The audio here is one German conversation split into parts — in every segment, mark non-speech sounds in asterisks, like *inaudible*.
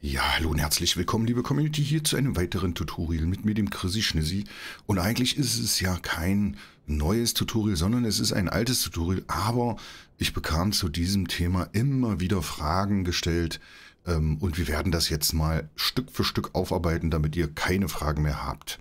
Ja, hallo und herzlich willkommen, liebe Community, hier zu einem weiteren Tutorial mit mir, dem Chrissy Schnissi. Und eigentlich ist es ja kein neues Tutorial, sondern es ist ein altes Tutorial, aber ich bekam zu diesem Thema immer wieder Fragen gestellt ähm, und wir werden das jetzt mal Stück für Stück aufarbeiten, damit ihr keine Fragen mehr habt.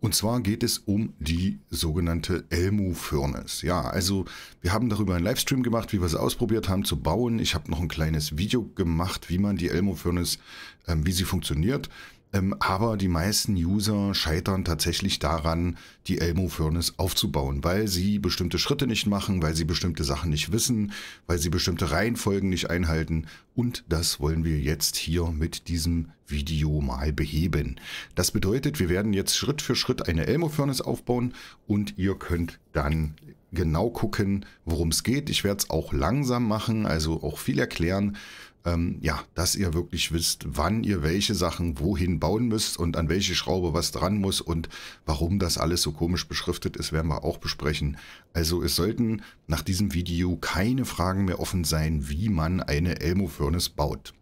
Und zwar geht es um die sogenannte Elmu-Firnis. Ja, also wir haben darüber einen Livestream gemacht, wie wir sie ausprobiert haben zu bauen. Ich habe noch ein kleines Video gemacht, wie man die Elmu-Firnis, äh, wie sie funktioniert. Ähm, aber die meisten User scheitern tatsächlich daran, die Elmo Furnace aufzubauen, weil sie bestimmte Schritte nicht machen, weil sie bestimmte Sachen nicht wissen, weil sie bestimmte Reihenfolgen nicht einhalten. Und das wollen wir jetzt hier mit diesem Video mal beheben. Das bedeutet, wir werden jetzt Schritt für Schritt eine Elmo Furnace aufbauen und ihr könnt dann genau gucken, worum es geht. Ich werde es auch langsam machen, also auch viel erklären ähm, ja, dass ihr wirklich wisst, wann ihr welche Sachen wohin bauen müsst und an welche Schraube was dran muss und warum das alles so komisch beschriftet ist, werden wir auch besprechen. Also es sollten nach diesem Video keine Fragen mehr offen sein, wie man eine Elmo Furnace baut.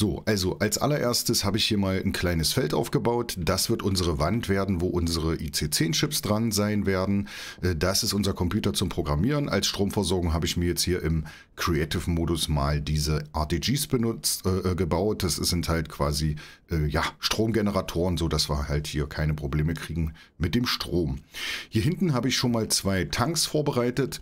So, also als allererstes habe ich hier mal ein kleines Feld aufgebaut. Das wird unsere Wand werden, wo unsere IC10-Chips dran sein werden. Äh, das ist unser Computer zum Programmieren. Als Stromversorgung habe ich mir jetzt hier im Creative-Modus mal diese RTGs benutzt, äh, äh, gebaut. Das sind halt quasi äh, ja, Stromgeneratoren, sodass wir halt hier keine Probleme kriegen mit dem Strom. Hier hinten habe ich schon mal zwei Tanks vorbereitet.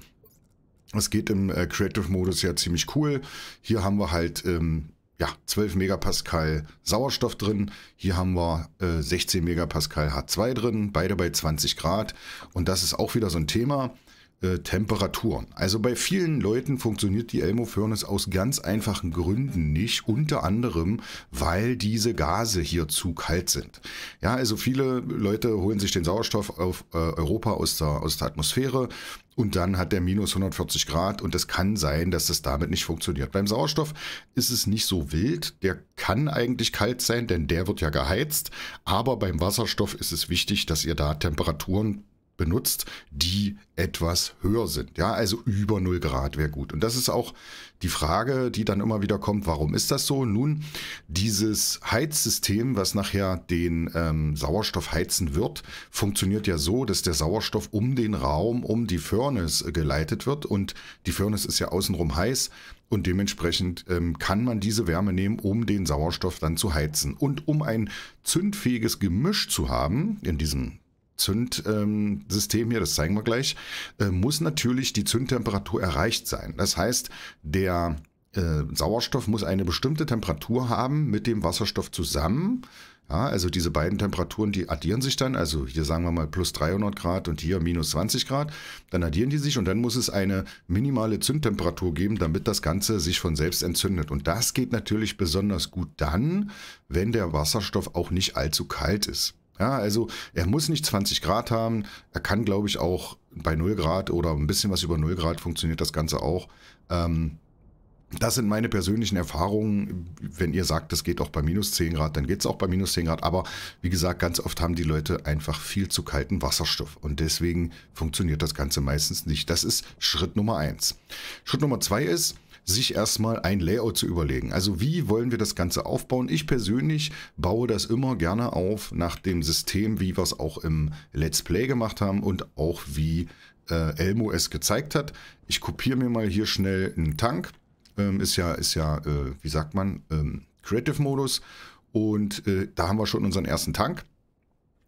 Es geht im äh, Creative-Modus ja ziemlich cool. Hier haben wir halt ähm, ja, 12 Megapascal Sauerstoff drin. Hier haben wir äh, 16 Megapascal H2 drin, beide bei 20 Grad. Und das ist auch wieder so ein Thema. Äh, Temperaturen. Also bei vielen Leuten funktioniert die Elmo-Furnace aus ganz einfachen Gründen nicht, unter anderem, weil diese Gase hier zu kalt sind. Ja, also viele Leute holen sich den Sauerstoff auf äh, Europa aus der, aus der Atmosphäre und dann hat der minus 140 Grad und es kann sein, dass es damit nicht funktioniert. Beim Sauerstoff ist es nicht so wild, der kann eigentlich kalt sein, denn der wird ja geheizt, aber beim Wasserstoff ist es wichtig, dass ihr da Temperaturen benutzt, die etwas höher sind. Ja, also über 0 Grad wäre gut. Und das ist auch die Frage, die dann immer wieder kommt, warum ist das so? Nun, dieses Heizsystem, was nachher den ähm, Sauerstoff heizen wird, funktioniert ja so, dass der Sauerstoff um den Raum, um die Furnace geleitet wird. Und die Furnace ist ja außenrum heiß. Und dementsprechend ähm, kann man diese Wärme nehmen, um den Sauerstoff dann zu heizen. Und um ein zündfähiges Gemisch zu haben, in diesem Zündsystem hier, das zeigen wir gleich, äh, muss natürlich die Zündtemperatur erreicht sein. Das heißt, der äh, Sauerstoff muss eine bestimmte Temperatur haben mit dem Wasserstoff zusammen. Ja, also diese beiden Temperaturen, die addieren sich dann. Also hier sagen wir mal plus 300 Grad und hier minus 20 Grad. Dann addieren die sich und dann muss es eine minimale Zündtemperatur geben, damit das Ganze sich von selbst entzündet. Und das geht natürlich besonders gut dann, wenn der Wasserstoff auch nicht allzu kalt ist. Ja, also er muss nicht 20 Grad haben. Er kann, glaube ich, auch bei 0 Grad oder ein bisschen was über 0 Grad funktioniert das Ganze auch. Ähm, das sind meine persönlichen Erfahrungen. Wenn ihr sagt, das geht auch bei minus 10 Grad, dann geht es auch bei minus 10 Grad. Aber wie gesagt, ganz oft haben die Leute einfach viel zu kalten Wasserstoff. Und deswegen funktioniert das Ganze meistens nicht. Das ist Schritt Nummer 1. Schritt Nummer 2 ist, sich erstmal ein Layout zu überlegen. Also wie wollen wir das Ganze aufbauen? Ich persönlich baue das immer gerne auf nach dem System, wie wir es auch im Let's Play gemacht haben und auch wie äh, Elmo es gezeigt hat. Ich kopiere mir mal hier schnell einen Tank. Ähm, ist ja, ist ja, äh, wie sagt man, ähm, Creative Modus. Und äh, da haben wir schon unseren ersten Tank.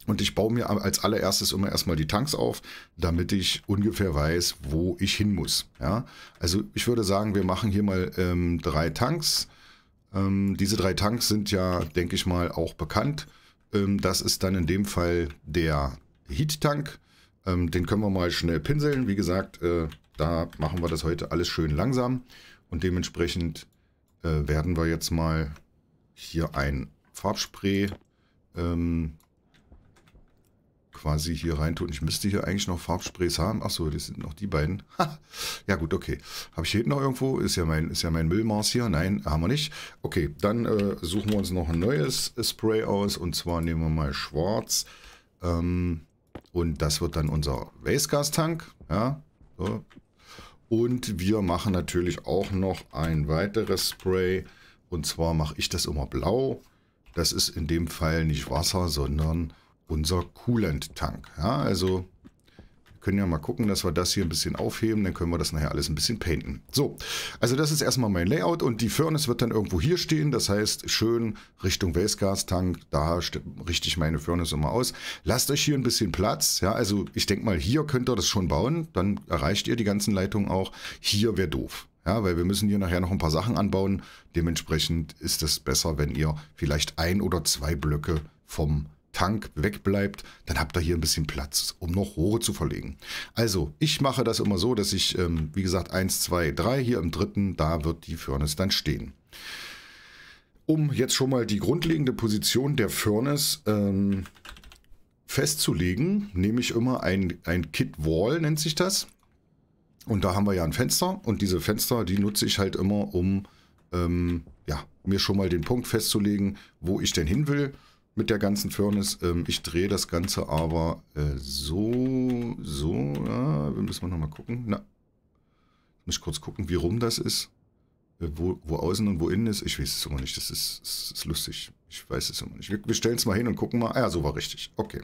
Und ich baue mir als allererstes immer erstmal die Tanks auf, damit ich ungefähr weiß, wo ich hin muss. Ja? Also ich würde sagen, wir machen hier mal ähm, drei Tanks. Ähm, diese drei Tanks sind ja, denke ich mal, auch bekannt. Ähm, das ist dann in dem Fall der Heat-Tank. Ähm, den können wir mal schnell pinseln. Wie gesagt, äh, da machen wir das heute alles schön langsam. Und dementsprechend äh, werden wir jetzt mal hier ein Farbspray ähm, quasi hier reintun. Ich müsste hier eigentlich noch Farbsprays haben. Achso, das sind noch die beiden. Ha. *laughs* ja gut, okay. Habe ich hier hinten noch irgendwo? Ist ja mein, ist ja mein Müllmaß hier. Nein, haben wir nicht. Okay, dann äh, suchen wir uns noch ein neues Spray aus. Und zwar nehmen wir mal schwarz. Ähm, und das wird dann unser Wastegas-Tank. Ja, so. Und wir machen natürlich auch noch ein weiteres Spray. Und zwar mache ich das immer blau. Das ist in dem Fall nicht Wasser, sondern unser Coolant-Tank. Ja, also wir können ja mal gucken, dass wir das hier ein bisschen aufheben, dann können wir das nachher alles ein bisschen painten. So, also das ist erstmal mein Layout und die Furnace wird dann irgendwo hier stehen, das heißt schön Richtung Wastegas-Tank, da richte ich meine Furnace immer aus. Lasst euch hier ein bisschen Platz, ja, also ich denke mal, hier könnt ihr das schon bauen, dann erreicht ihr die ganzen Leitungen auch. Hier wäre doof, ja, weil wir müssen hier nachher noch ein paar Sachen anbauen. Dementsprechend ist es besser, wenn ihr vielleicht ein oder zwei Blöcke vom Tank wegbleibt, dann habt ihr hier ein bisschen Platz, um noch Rohre zu verlegen. Also, ich mache das immer so, dass ich, ähm, wie gesagt, 1, 2, 3 hier im dritten, da wird die Furnace dann stehen. Um jetzt schon mal die grundlegende Position der Furnace ähm, festzulegen, nehme ich immer ein, ein Kit Wall, nennt sich das. Und da haben wir ja ein Fenster und diese Fenster, die nutze ich halt immer, um ähm, ja, mir schon mal den Punkt festzulegen, wo ich denn hin will mit der ganzen Furnace. Ähm, ich drehe das Ganze aber äh, so, so, ja, müssen wir nochmal gucken. Na, muss ich kurz gucken, wie rum das ist. Äh, wo, wo außen und wo innen ist, ich weiß es immer nicht. Das ist, ist, ist lustig. Ich weiß es immer nicht. Wir, wir stellen es mal hin und gucken mal. Ah ja, so war richtig. Okay.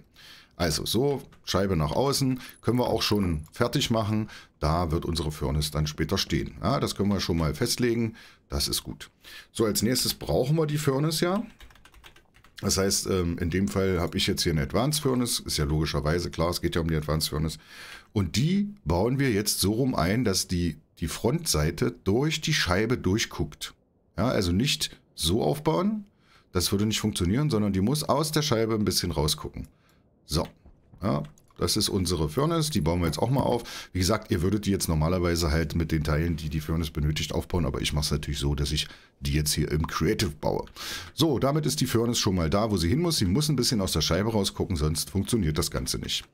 Also so, Scheibe nach außen, können wir auch schon fertig machen. Da wird unsere Furnace dann später stehen. Ja, das können wir schon mal festlegen. Das ist gut. So, als nächstes brauchen wir die Furnace ja. Das heißt, ähm, in dem Fall habe ich jetzt hier eine Advanced Furnace, ist ja logischerweise klar, es geht ja um die Advanced Furnace. Und die bauen wir jetzt so rum ein, dass die, die Frontseite durch die Scheibe durchguckt. Ja, also nicht so aufbauen, das würde nicht funktionieren, sondern die muss aus der Scheibe ein bisschen rausgucken. So, ja, das ist unsere Furnace, die bauen wir jetzt auch mal auf. Wie gesagt, ihr würdet die jetzt normalerweise halt mit den Teilen, die die Furnace benötigt, aufbauen, aber ich mache es natürlich so, dass ich die jetzt hier im Creative baue. So, damit ist die Furnace schon mal da, wo sie hin muss. Sie muss ein bisschen aus der Scheibe rausgucken, sonst funktioniert das Ganze nicht.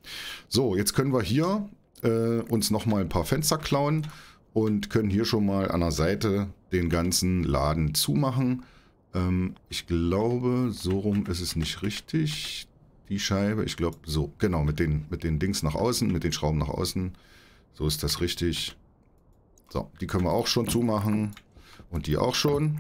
So, jetzt können wir hier äh, uns nochmal ein paar Fenster klauen und können hier schon mal an der Seite den ganzen Laden zumachen. Ähm, ich glaube, so rum ist es nicht richtig die Scheibe. Ich glaube, so, genau, mit den, mit den Dings nach außen, mit den Schrauben nach außen. So ist das richtig. So, die können wir auch schon zumachen. Und die auch schon.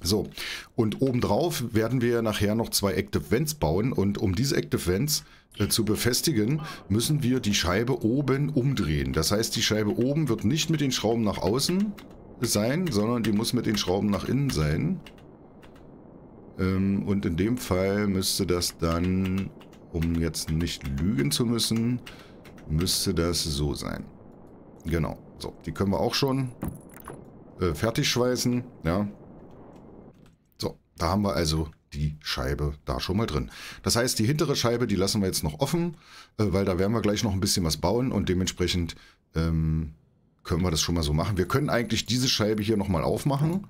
So, und obendrauf werden wir nachher noch zwei Active Vents bauen. Und um diese Active Vents äh, zu befestigen, müssen wir die Scheibe oben umdrehen. Das heißt, die Scheibe oben wird nicht mit den Schrauben nach außen sein, sondern die muss mit den Schrauben nach innen sein. Ähm, und in dem Fall müsste das dann, um jetzt nicht lügen zu müssen, müsste das so sein. Genau. So, die können wir auch schon äh, fertig schweißen. Ja. So, da haben wir also die Scheibe da schon mal drin. Das heißt, die hintere Scheibe, die lassen wir jetzt noch offen, äh, weil da werden wir gleich noch ein bisschen was bauen und dementsprechend ähm, können wir das schon mal so machen. Wir können eigentlich diese Scheibe hier nochmal aufmachen.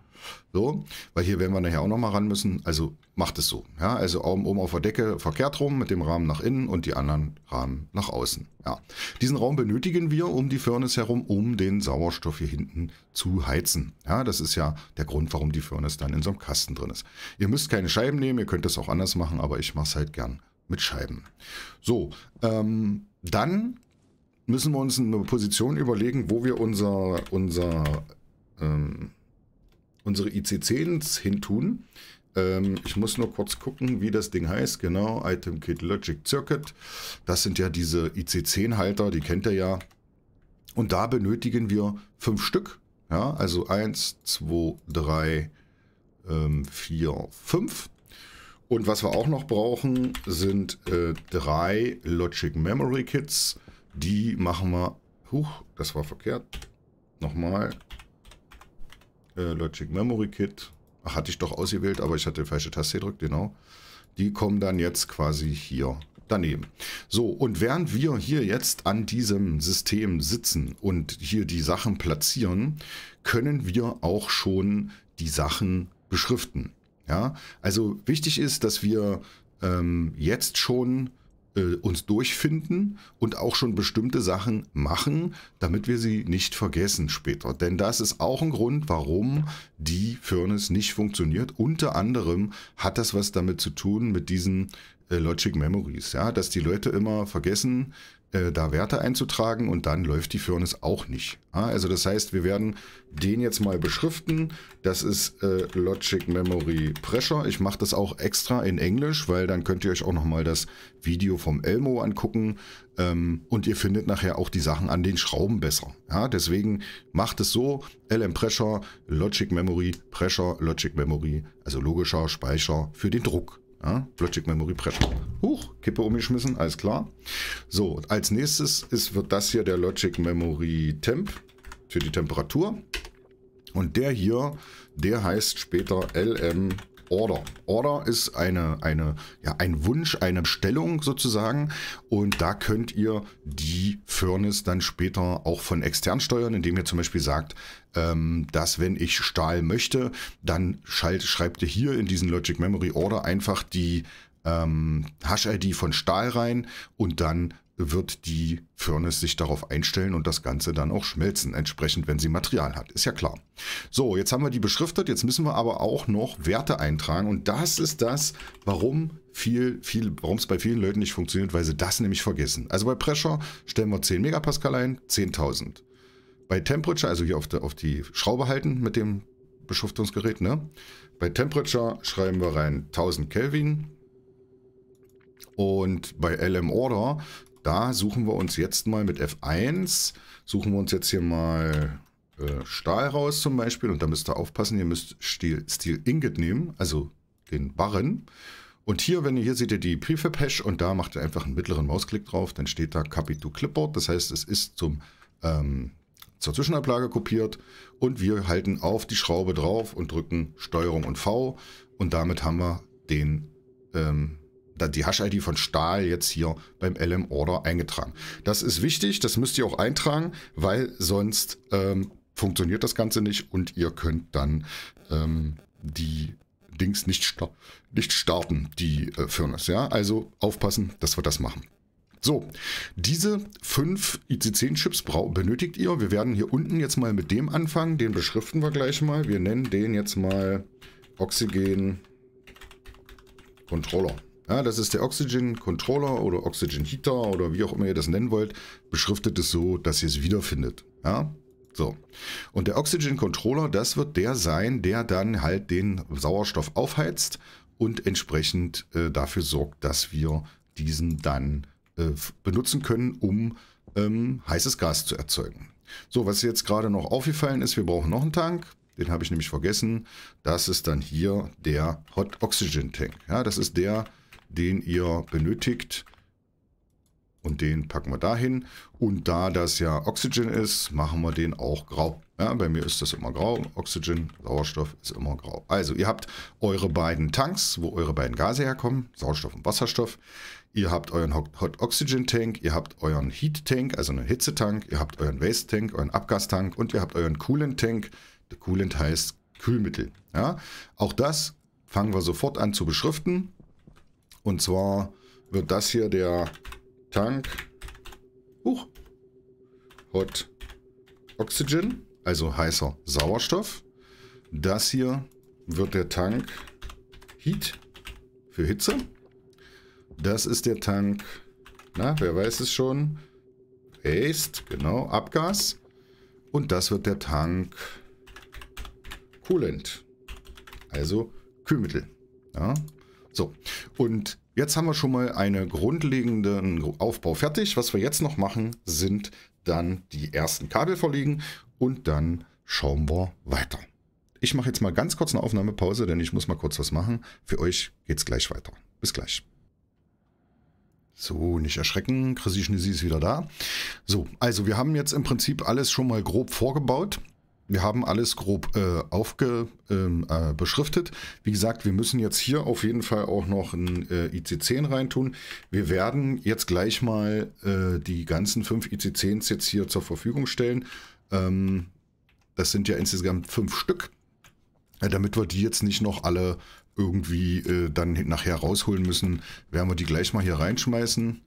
So, weil hier werden wir nachher auch nochmal ran müssen. Also macht es so. Ja, also oben, auf der Decke verkehrt rum mit dem Rahmen nach innen und die anderen Rahmen nach außen. Ja, diesen Raum benötigen wir um die Furnace herum, um den Sauerstoff hier hinten zu heizen. Ja, das ist ja der Grund, warum die Furnace dann in so einem Kasten drin ist. Ihr müsst keine Scheiben nehmen, ihr könnt das auch anders machen, aber ich mache es halt gern mit Scheiben. So, ähm, dann müssen wir uns eine Position überlegen, wo wir unser, unser, ähm, unsere ICCs tun. Ähm, ich muss nur kurz gucken, wie das Ding heißt. Genau, Item Kit Logic Circuit. Das sind ja diese IC10-Halter, die kennt ihr ja. Und da benötigen wir fünf Stück. Ja, also 1, 2, 3, 4, 5. Und was wir auch noch brauchen, sind äh, drei Logic Memory Kits. Die machen wir. Huch, das war verkehrt. Nochmal. Äh, Logic Memory Kit. Ach, hatte ich doch ausgewählt, aber ich hatte die falsche Taste gedrückt, genau. Die kommen dann jetzt quasi hier daneben. So, und während wir hier jetzt an diesem System sitzen und hier die Sachen platzieren, können wir auch schon die Sachen beschriften. Ja, also wichtig ist, dass wir ähm, jetzt schon äh, uns durchfinden und auch schon bestimmte Sachen machen, damit wir sie nicht vergessen später. Denn das ist auch ein Grund, warum die Furnace nicht funktioniert. Unter anderem hat das was damit zu tun mit diesen äh, Logic Memories, ja, dass die Leute immer vergessen, äh, da Werte einzutragen und dann läuft die Furnace auch nicht. also das heißt, wir werden den jetzt mal beschriften. Das ist äh, Logic Memory Pressure. Ich mache das auch extra in Englisch, weil dann könnt ihr euch auch nochmal das Video vom Elmo angucken. Ähm, und ihr findet nachher auch die Sachen an den Schrauben besser. Ja, deswegen macht es so, LM Pressure, Logic Memory, Pressure, Logic Memory, also logischer Speicher für den Druck. Ja, Logic Memory Pressure. Huch, Kippe umgeschmissen, alles klar. So, als nächstes ist, wird das hier der Logic Memory Temp für die Temperatur. Und der hier, der heißt später LM Order. Order ist eine, eine, ja, ein Wunsch, eine Bestellung sozusagen. Und da könnt ihr die Furnace dann später auch von extern steuern, indem ihr zum Beispiel sagt, ähm, dass wenn ich Stahl möchte, dann schalt, schreibt ihr hier in diesen Logic Memory Order einfach die ähm, Hash-ID von Stahl rein und dann wird die Furnace sich darauf einstellen und das Ganze dann auch schmelzen, entsprechend, wenn sie Material hat. Ist ja klar. So, jetzt haben wir die beschriftet, jetzt müssen wir aber auch noch Werte eintragen und das ist das, warum viel, viel, warum es bei vielen Leuten nicht funktioniert, weil sie das nämlich vergessen. Also bei Pressure stellen wir 10 Megapascal ein, 10.000. Bei Temperature, also hier auf, der, auf die Schraube halten mit dem Beschriftungsgerät, ne? Bei Temperature schreiben wir rein 1000 Kelvin. Und bei LM Order da suchen wir uns jetzt mal mit F1, suchen wir uns jetzt hier mal äh, Stahl raus zum Beispiel. Und da müsst ihr aufpassen, ihr müsst Steel, Steel Ingot nehmen, also den Barren. Und hier, wenn ihr hier seht, ihr die Prefab Hash und da macht ihr einfach einen mittleren Mausklick drauf, dann steht da Copy to Clipboard. Das heißt, es ist zum, ähm, zur Zwischenablage kopiert und wir halten auf die Schraube drauf und drücken Steuerung und V und damit haben wir den ähm, die Hash-ID von Stahl jetzt hier beim LM-Order eingetragen. Das ist wichtig, das müsst ihr auch eintragen, weil sonst ähm, funktioniert das Ganze nicht und ihr könnt dann ähm, die Dings nicht, sta nicht starten, die äh, Furnace. Ja? Also aufpassen, dass wir das machen. So, diese fünf IC10-Chips benötigt ihr. Wir werden hier unten jetzt mal mit dem anfangen. Den beschriften wir gleich mal. Wir nennen den jetzt mal Oxygen Controller. Ja, das ist der Oxygen Controller oder Oxygen Heater oder wie auch immer ihr das nennen wollt. Beschriftet es so, dass ihr es wiederfindet. Ja, so. Und der Oxygen Controller, das wird der sein, der dann halt den Sauerstoff aufheizt und entsprechend äh, dafür sorgt, dass wir diesen dann äh, benutzen können, um ähm, heißes Gas zu erzeugen. So, was jetzt gerade noch aufgefallen ist, wir brauchen noch einen Tank. Den habe ich nämlich vergessen. Das ist dann hier der Hot Oxygen Tank. Ja, das ist der den ihr benötigt. Und den packen wir dahin. Und da das ja Oxygen ist, machen wir den auch grau. Ja, bei mir ist das immer grau. Oxygen, Sauerstoff ist immer grau. Also ihr habt eure beiden Tanks, wo eure beiden Gase herkommen, Sauerstoff und Wasserstoff. Ihr habt euren Hot Oxygen Tank, ihr habt euren Heat Tank, also einen Hitzetank, ihr habt euren Waste Tank, euren Abgastank und ihr habt euren Coolant Tank. Der Coolant heißt Kühlmittel. Ja, auch das fangen wir sofort an zu beschriften. Und zwar wird das hier der Tank huch, Hot Oxygen, also heißer Sauerstoff. Das hier wird der Tank Heat für Hitze. Das ist der Tank, na, wer weiß es schon, Waste, genau, Abgas. Und das wird der Tank Coolant, also Kühlmittel. Ja, so, und jetzt haben wir schon mal einen grundlegenden Aufbau fertig. Was wir jetzt noch machen, sind dann die ersten Kabel verlegen und dann schauen wir weiter. Ich mache jetzt mal ganz kurz eine Aufnahmepause, denn ich muss mal kurz was machen. Für euch geht es gleich weiter. Bis gleich. So, nicht erschrecken, Chrissy Schnissi ist wieder da. So, also wir haben jetzt im Prinzip alles schon mal grob vorgebaut. Wir haben alles grob äh, aufge, ähm, äh, beschriftet. Wie gesagt, wir müssen jetzt hier auf jeden Fall auch noch ein äh, IC10 reintun. Wir werden jetzt gleich mal äh, die ganzen fünf IC10s jetzt hier zur Verfügung stellen. Ähm, das sind ja insgesamt fünf Stück, äh, damit wir die jetzt nicht noch alle irgendwie äh, dann nachher rausholen müssen, werden wir die gleich mal hier reinschmeißen.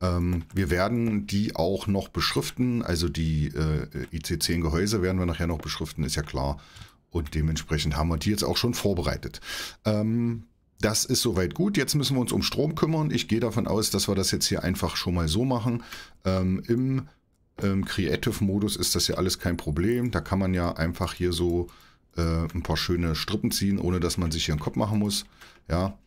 Ähm, wir werden die auch noch beschriften. Also die äh, IC10-Gehäuse werden wir nachher noch beschriften, ist ja klar. Und dementsprechend haben wir die jetzt auch schon vorbereitet. Ähm, das ist soweit gut. Jetzt müssen wir uns um Strom kümmern. Ich gehe davon aus, dass wir das jetzt hier einfach schon mal so machen. Ähm, Im ähm, Creative-Modus ist das ja alles kein Problem. Da kann man ja einfach hier so äh, ein paar schöne Strippen ziehen, ohne dass man sich hier einen Kopf machen muss. Ja,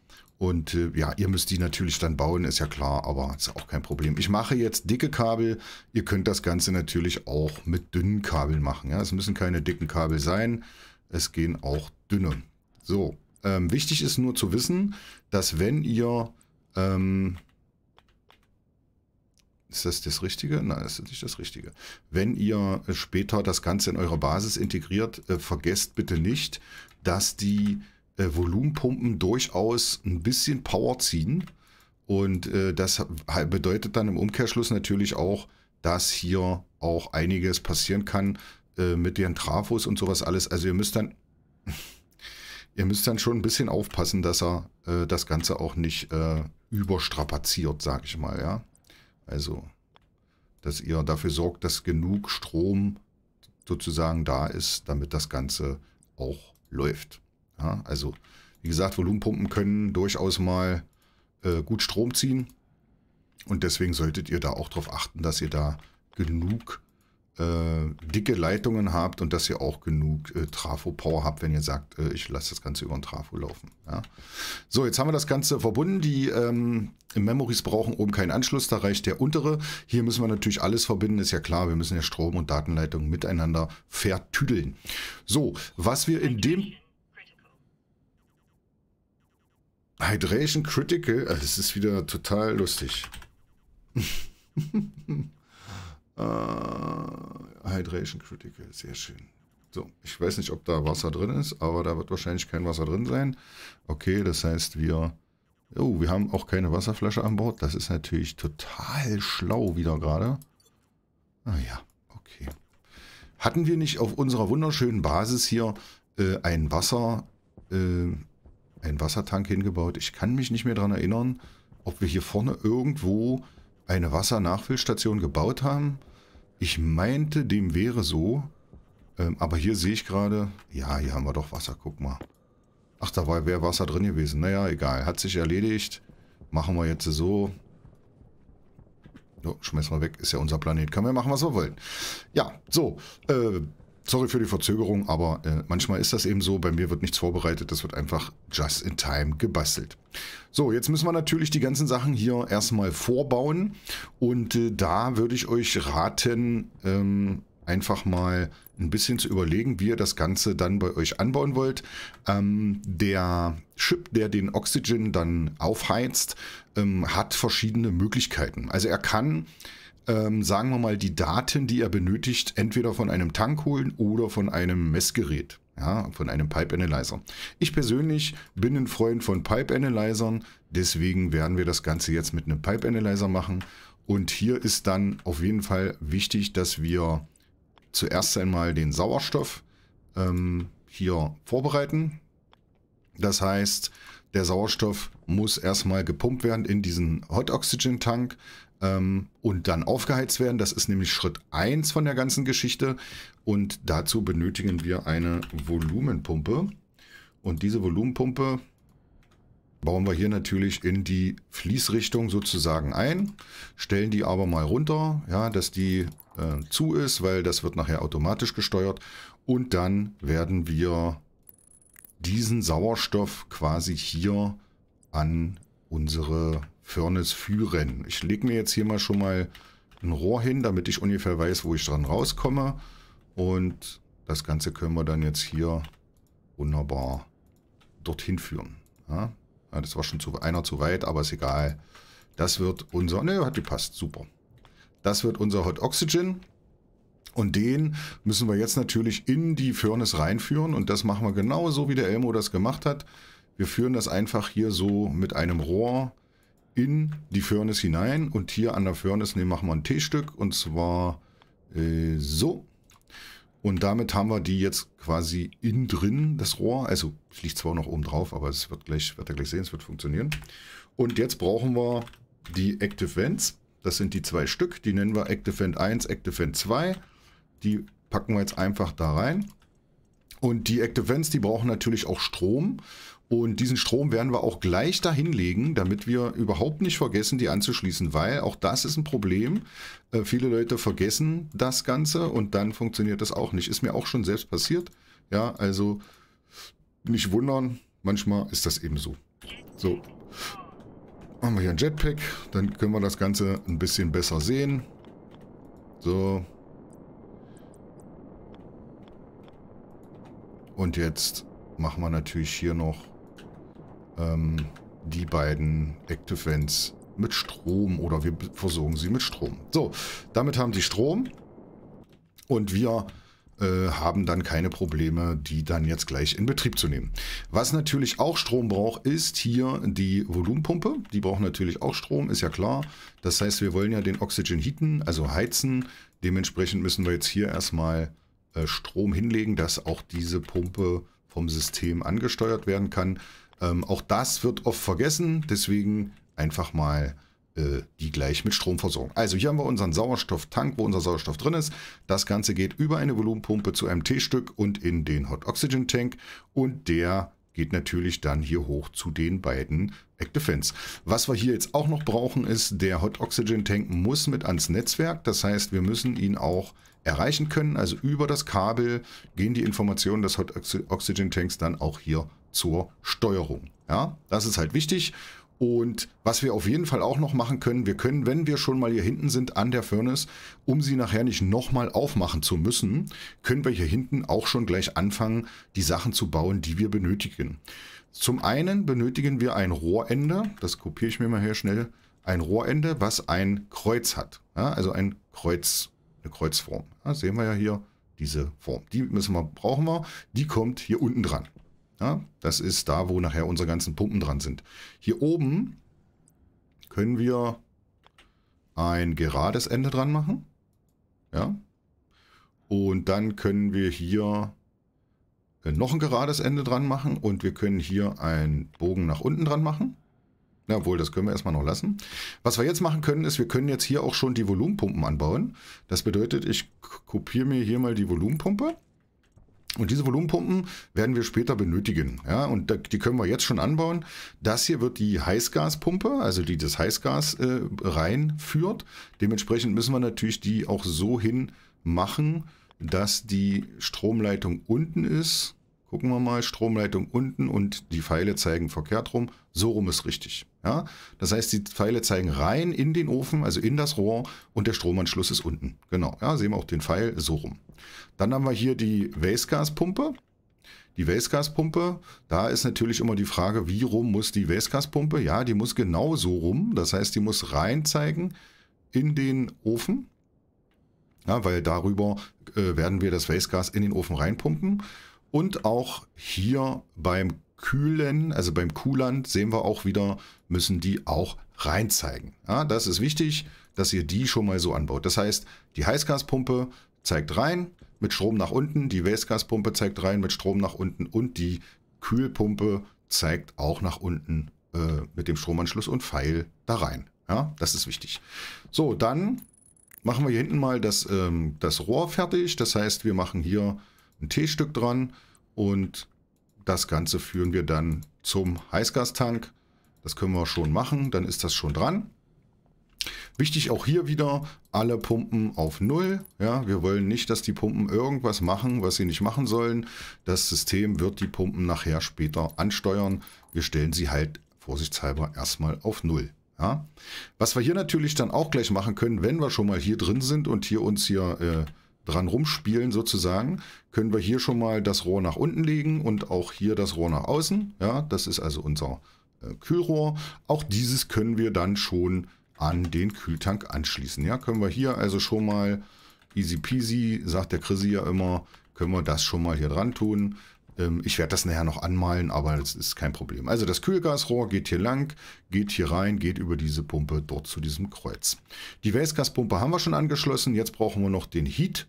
und äh, ja, ihr müsst die natürlich dann bauen, ist ja klar, aber ist auch kein Problem. Ich mache jetzt dicke Kabel. Ihr könnt das Ganze natürlich auch mit dünnen Kabeln machen. Ja, es müssen keine dicken Kabel sein. Es gehen auch dünne. So, ähm, wichtig ist nur zu wissen, dass wenn ihr... Ähm, ist das das Richtige? Nein, das ist nicht das Richtige. Wenn ihr äh, später das Ganze in eure Basis integriert, äh, vergesst bitte nicht, dass die äh, Volumenpumpen durchaus ein bisschen Power ziehen. Und äh, das bedeutet dann im Umkehrschluss natürlich auch, dass hier auch einiges passieren kann äh, mit den Trafos und sowas alles. Also ihr müsst dann, *laughs* ihr müsst dann schon ein bisschen aufpassen, dass er äh, das Ganze auch nicht äh, überstrapaziert, sage ich mal, ja. Also, dass ihr dafür sorgt, dass genug Strom sozusagen da ist, damit das Ganze auch läuft. Ja, also, wie gesagt, Volumenpumpen können durchaus mal äh, gut Strom ziehen. Und deswegen solltet ihr da auch darauf achten, dass ihr da genug äh, dicke Leitungen habt und dass ihr auch genug äh, Trafo-Power habt, wenn ihr sagt, äh, ich lasse das Ganze über ein Trafo laufen. Ja. So, jetzt haben wir das Ganze verbunden. Die ähm, Memories brauchen oben keinen Anschluss, da reicht der untere. Hier müssen wir natürlich alles verbinden, ist ja klar, wir müssen ja Strom und Datenleitungen miteinander vertüdeln. So, was wir in dem... Hydration Critical, ah, das ist wieder total lustig. uh, *laughs* Hydration Critical, sehr schön. So, ich weiß nicht, ob da Wasser drin ist, aber da wird wahrscheinlich kein Wasser drin sein. Okay, das heißt, wir... Oh, wir haben auch keine Wasserflasche an Bord. Das ist natürlich total schlau wieder gerade. Ah ja, okay. Hatten wir nicht auf unserer wunderschönen Basis hier äh, ein Wasser... Äh, einen Wassertank hingebaut. Ich kann mich nicht mehr daran erinnern, ob wir hier vorne irgendwo eine Wassernachfüllstation gebaut haben. Ich meinte, dem wäre so. Ähm, aber hier sehe ich gerade, ja, hier haben wir doch Wasser, guck mal. Ach, da wäre Wasser drin gewesen. Naja, egal, hat sich erledigt. Machen wir jetzt so. So, schmeißen wir weg, ist ja unser Planet. Können wir machen, was wir wollen. Ja, so. Äh, Sorry für die Verzögerung, aber äh, manchmal ist das eben so. Bei mir wird nichts vorbereitet, das wird einfach just in time gebastelt. So, jetzt müssen wir natürlich die ganzen Sachen hier erstmal vorbauen. Und äh, da würde ich euch raten, ähm, einfach mal ein bisschen zu überlegen, wie ihr das Ganze dann bei euch anbauen wollt. Ähm, der Chip, der den Oxygen dann aufheizt, ähm, hat verschiedene Möglichkeiten. Also er kann ähm, sagen wir mal, die Daten, die er benötigt, entweder von einem Tank holen oder von einem Messgerät. Ja, von einem Pipe Analyzer. Ich persönlich bin ein Freund von Pipe Analyzern, deswegen werden wir das Ganze jetzt mit einem Pipe Analyzer machen. Und hier ist dann auf jeden Fall wichtig, dass wir zuerst einmal den Sauerstoff ähm, hier vorbereiten. Das heißt, der Sauerstoff muss erstmal gepumpt werden in diesen Hot Oxygen Tank ähm, und dann aufgeheizt werden. Das ist nämlich Schritt 1 von der ganzen Geschichte. Und dazu benötigen wir eine Volumenpumpe. Und diese Volumenpumpe bauen wir hier natürlich in die Fließrichtung sozusagen ein, stellen die aber mal runter, ja, dass die äh, zu ist, weil das wird nachher automatisch gesteuert. Und dann werden wir diesen Sauerstoff quasi hier an unsere Firnis führen. Ich lege mir jetzt hier mal schon mal ein Rohr hin, damit ich ungefähr weiß, wo ich dran rauskomme. Und das Ganze können wir dann jetzt hier wunderbar dorthin führen. Ja? Ja, das war schon zu, einer zu weit, aber ist egal. Das wird unser... Ne, hat gepasst. Super. Das wird unser Hot Oxygen. Und den müssen wir jetzt natürlich in die Furnace reinführen. Und das machen wir genauso, wie der Elmo das gemacht hat. Wir führen das einfach hier so mit einem Rohr in die Furnace hinein. Und hier an der Furnace ne, machen wir ein T-Stück und zwar äh, so. Und damit haben wir die jetzt quasi innen drin, das Rohr. Also es liegt zwar noch oben drauf, aber es wird gleich, wird ihr gleich sehen, es wird funktionieren. Und jetzt brauchen wir die Active Vents. Das sind die zwei Stück, die nennen wir Active Vent 1, Active Vent 2. Die packen wir jetzt einfach da rein. Und die Active Vents, die brauchen natürlich auch Strom. Und diesen Strom werden wir auch gleich dahinlegen, damit wir überhaupt nicht vergessen, die anzuschließen, weil auch das ist ein Problem. Äh, viele Leute vergessen das Ganze und dann funktioniert das auch nicht. Ist mir auch schon selbst passiert. Ja, also nicht wundern, manchmal ist das eben so. So, machen wir hier ein Jetpack, dann können wir das Ganze ein bisschen besser sehen. So. Und jetzt machen wir natürlich hier noch ähm, die beiden Active Vents mit Strom oder wir versorgen sie mit Strom. So, damit haben sie Strom und wir äh, haben dann keine Probleme, die dann jetzt gleich in Betrieb zu nehmen. Was natürlich auch Strom braucht, ist hier die Volumenpumpe. Die braucht natürlich auch Strom, ist ja klar. Das heißt, wir wollen ja den Oxygen heaten, also heizen. Dementsprechend müssen wir jetzt hier erstmal äh, Strom hinlegen, dass auch diese Pumpe vom System angesteuert werden kann. Ähm, auch das wird oft vergessen, deswegen einfach mal äh, die gleich mit Strom versorgen. Also hier haben wir unseren Sauerstofftank, wo unser Sauerstoff drin ist. Das Ganze geht über eine Volumenpumpe zu einem T-Stück und in den Hot Oxygen Tank und der geht natürlich dann hier hoch zu den beiden Active Was wir hier jetzt auch noch brauchen, ist, der Hot Oxygen Tank muss mit ans Netzwerk. Das heißt, wir müssen ihn auch erreichen können. Also über das Kabel gehen die Informationen des Hot Oxygen Tanks dann auch hier zur Steuerung. Ja, das ist halt wichtig. Und was wir auf jeden Fall auch noch machen können, wir können, wenn wir schon mal hier hinten sind an der Furnace, um sie nachher nicht nochmal aufmachen zu müssen, können wir hier hinten auch schon gleich anfangen, die Sachen zu bauen, die wir benötigen. Zum einen benötigen wir ein Rohrende, das kopiere ich mir mal hier schnell, ein Rohrende, was ein Kreuz hat. Ja, also ein Kreuz, eine Kreuzform. Ja, sehen wir ja hier diese Form. Die müssen wir, brauchen wir, die kommt hier unten dran. Ja, das ist da, wo nachher unsere ganzen Pumpen dran sind. Hier oben können wir ein gerades Ende dran machen. Ja. Und dann können wir hier äh, noch ein gerades Ende dran machen und wir können hier einen Bogen nach unten dran machen. Na, obwohl, das können wir erstmal noch lassen. Was wir jetzt machen können, ist, wir können jetzt hier auch schon die Volumenpumpen anbauen. Das bedeutet, ich kopiere mir hier mal die Volumenpumpe. Und diese Volumenpumpen werden wir später benötigen. Ja, und da, die können wir jetzt schon anbauen. Das hier wird die Heißgaspumpe, also die das Heißgas äh, reinführt. Dementsprechend müssen wir natürlich die auch so hin machen, dass die Stromleitung unten ist Gucken wir mal, Stromleitung unten und die Pfeile zeigen verkehrt rum. So rum ist richtig. Ja? Das heißt, die Pfeile zeigen rein in den Ofen, also in das Rohr und der Stromanschluss ist unten. Genau, ja, sehen wir auch den Pfeil so rum. Dann haben wir hier die Wastegaspumpe. Die Wastegaspumpe, da ist natürlich immer die Frage, wie rum muss die Wastegaspumpe? Ja, die muss genau so rum. Das heißt, die muss rein zeigen in den Ofen. Ja, weil darüber äh, werden wir das Wastegas in den Ofen reinpumpen. Und auch hier beim Kühlen, also beim Kuhland, sehen wir auch wieder, müssen die auch reinzeigen. Ja, das ist wichtig, dass ihr die schon mal so anbaut. Das heißt, die Heißgaspumpe zeigt rein mit Strom nach unten, die Wastegaspumpe zeigt rein mit Strom nach unten und die Kühlpumpe zeigt auch nach unten äh, mit dem Stromanschluss und Pfeil da rein. Ja, das ist wichtig. So, dann machen wir hier hinten mal das, ähm, das Rohr fertig. Das heißt, wir machen hier ein T-Stück dran und das Ganze führen wir dann zum Heißgastank. Das können wir schon machen, dann ist das schon dran. Wichtig auch hier wieder, alle Pumpen auf Null. Ja, wir wollen nicht, dass die Pumpen irgendwas machen, was sie nicht machen sollen. Das System wird die Pumpen nachher später ansteuern. Wir stellen sie halt vorsichtshalber erstmal auf Null. Ja. Was wir hier natürlich dann auch gleich machen können, wenn wir schon mal hier drin sind und hier uns hier äh, dran rumspielen sozusagen, können wir hier schon mal das Rohr nach unten legen und auch hier das Rohr nach außen. Ja, das ist also unser äh, Kühlrohr. Auch dieses können wir dann schon an den Kühltank anschließen. Ja, können wir hier also schon mal easy peasy, sagt der Chrissy ja immer, können wir das schon mal hier dran tun. Ähm, ich werde das nachher noch anmalen, aber das ist kein Problem. Also das Kühlgasrohr geht hier lang, geht hier rein, geht über diese Pumpe dort zu diesem Kreuz. Die Wastegaspumpe haben wir schon angeschlossen. Jetzt brauchen wir noch den Heat,